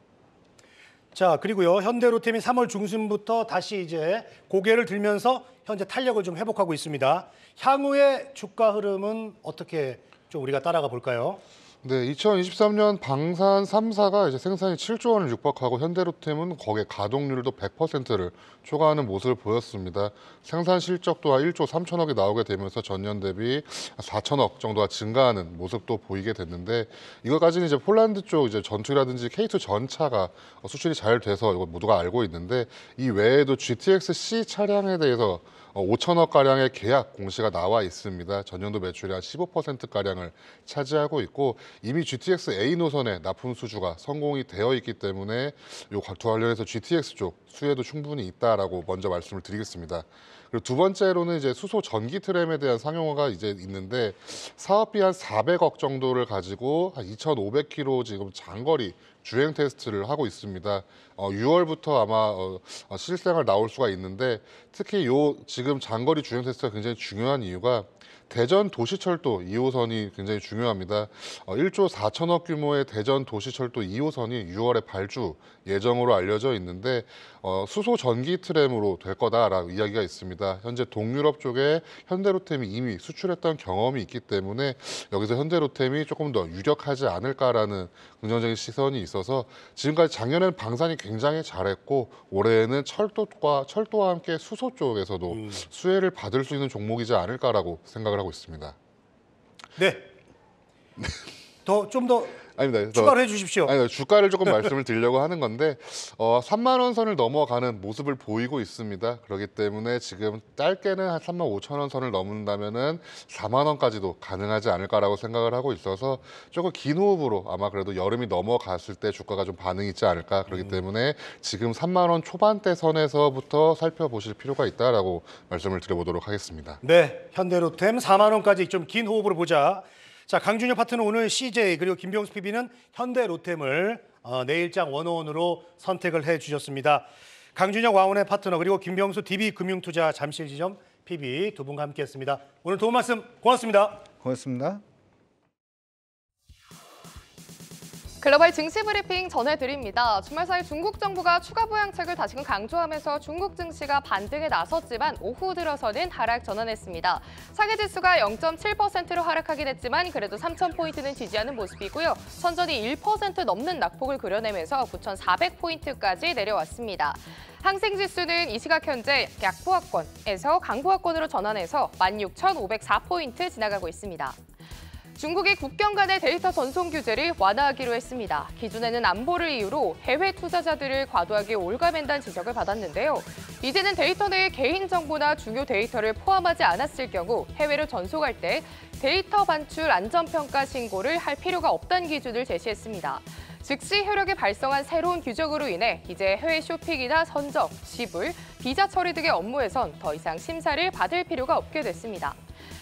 자, 그리고요. 현대로템이 3월 중순부터 다시 이제 고개를 들면서 현재 탄력을 좀 회복하고 있습니다. 향후의 주가 흐름은 어떻게 좀 우리가 따라가 볼까요? 네, 2023년 방산 3사가 이제 생산이 7조 원을 육박하고 현대로템은 거기에 가동률도 100%를 초과하는 모습을 보였습니다. 생산 실적 또한 1조 3천억이 나오게 되면서 전년 대비 4천억 정도가 증가하는 모습도 보이게 됐는데 이것까지는 이제 폴란드 쪽 이제 전투라든지 K2 전차가 수출이 잘 돼서 이거 모두가 알고 있는데 이 외에도 GTX-C 차량에 대해서 5천억 어, 가량의 계약 공시가 나와 있습니다. 전년도 매출의 한15% 가량을 차지하고 있고 이미 GTX A 노선의 납품 수주가 성공이 되어 있기 때문에 이 곽투 관련해서 GTX 쪽 수혜도 충분히 있다라고 먼저 말씀을 드리겠습니다. 그리고 두 번째로는 이제 수소 전기 트램에 대한 상용화가 이제 있는데 사업비 한 400억 정도를 가지고 한 2,500km 지금 장거리 주행 테스트를 하고 있습니다. 어, 6월부터 아마 어, 어, 실생활 나올 수가 있는데 특히 요 지금 장거리 주행 테스트가 굉장히 중요한 이유가 대전 도시철도 2호선이 굉장히 중요합니다. 어, 1조 4천억 규모의 대전 도시철도 2호선이 6월에 발주 예정으로 알려져 있는데 어, 수소 전기 트램으로 될 거다라고 이야기가 있습니다. 현재 동유럽 쪽에 현대로템이 이미 수출했던 경험이 있기 때문에 여기서 현대로템이 조금 더 유력하지 않을까라는 긍정적인 시선이 있습니다. 있어서 지금까지 작년에는 방산이 굉장히 잘했고 올해는 에 철도과 철도와 함께 수소 쪽에서도 음. 수혜를 받을 수 있는 종목이지 않을까라고 생각을 하고 있습니다. 네. 더 좀더 아닙니다. 추가를 해주십시오. 아니, 주가를 조금 말씀을 드리려고 하는 건데 어, 3만 원 선을 넘어가는 모습을 보이고 있습니다. 그렇기 때문에 지금 짧게는 한 3만 5천 원 선을 넘는다면은 4만 원까지도 가능하지 않을까라고 생각을 하고 있어서 조금 긴 호흡으로 아마 그래도 여름이 넘어갔을 때 주가가 좀 반응이 있지 않을까 그렇기 음. 때문에 지금 3만 원 초반대 선에서부터 살펴보실 필요가 있다라고 말씀을 드려보도록 하겠습니다. 네, 현대로템 4만 원까지 좀 긴 호흡으로 보자. 자, 강준혁 파트는 오늘 CJ 그리고 김병수 PB는 현대 로템을 어, 내일장 원호원으로 선택을 해 주셨습니다. 강준혁 와운의 파트너 그리고 김병수 DB 금융투자 잠실지점 PB 두 분과 함께했습니다. 오늘 도움 말씀 고맙습니다. 고맙습니다. 글로벌 증시 브리핑 전해드립니다. 주말 사이 중국 정부가 추가 보양책을 다시금 강조하면서 중국 증시가 반등에 나섰지만 오후 들어서는 하락 전환했습니다. 사계지수가 0.7%로 하락하긴 했지만 그래도 3,000포인트는 지지하는 모습이고요. 선전이 1% 넘는 낙폭을 그려내면서 9,400포인트까지 내려왔습니다. 항생지수는 이 시각 현재 약보합권에서 강보합권으로 전환해서 16,504포인트 지나가고 있습니다. 중국이 국경 간의 데이터 전송 규제를 완화하기로 했습니다. 기존에는 안보를 이유로 해외 투자자들을 과도하게 올가맨다는 지적을 받았는데요. 이제는 데이터 내에 개인정보나 중요 데이터를 포함하지 않았을 경우 해외로 전송할 때 데이터 반출 안전평가 신고를 할 필요가 없다는 기준을 제시했습니다. 즉시 효력이 발생한 새로운 규정으로 인해 이제 해외 쇼핑이나 선적 지불, 비자 처리 등의 업무에선 더 이상 심사를 받을 필요가 없게 됐습니다.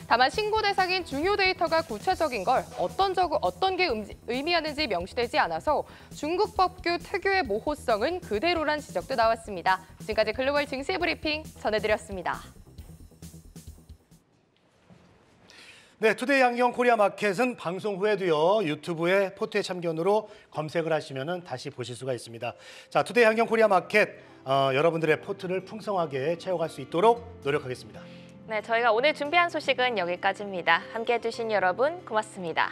다만 신고 대상인 중요 데이터가 구체적인 걸 어떤 적 어떤 게 의미하는지 명시되지 않아서 중국 법규 특유의 모호성은 그대로란 지적도 나왔습니다. 지금까지 글로벌 증시 브리핑 전해드렸습니다. 네, 투데이 안경 코리아 마켓은 방송 후에도요 유튜브에 포트의 참견으로 검색을 하시면 다시 보실 수가 있습니다. 자, 투데이 안경 코리아 마켓 어, 여러분들의 포트를 풍성하게 채워갈 수 있도록 노력하겠습니다. 네, 저희가 오늘 준비한 소식은 여기까지입니다. 함께 해주신 여러분 고맙습니다.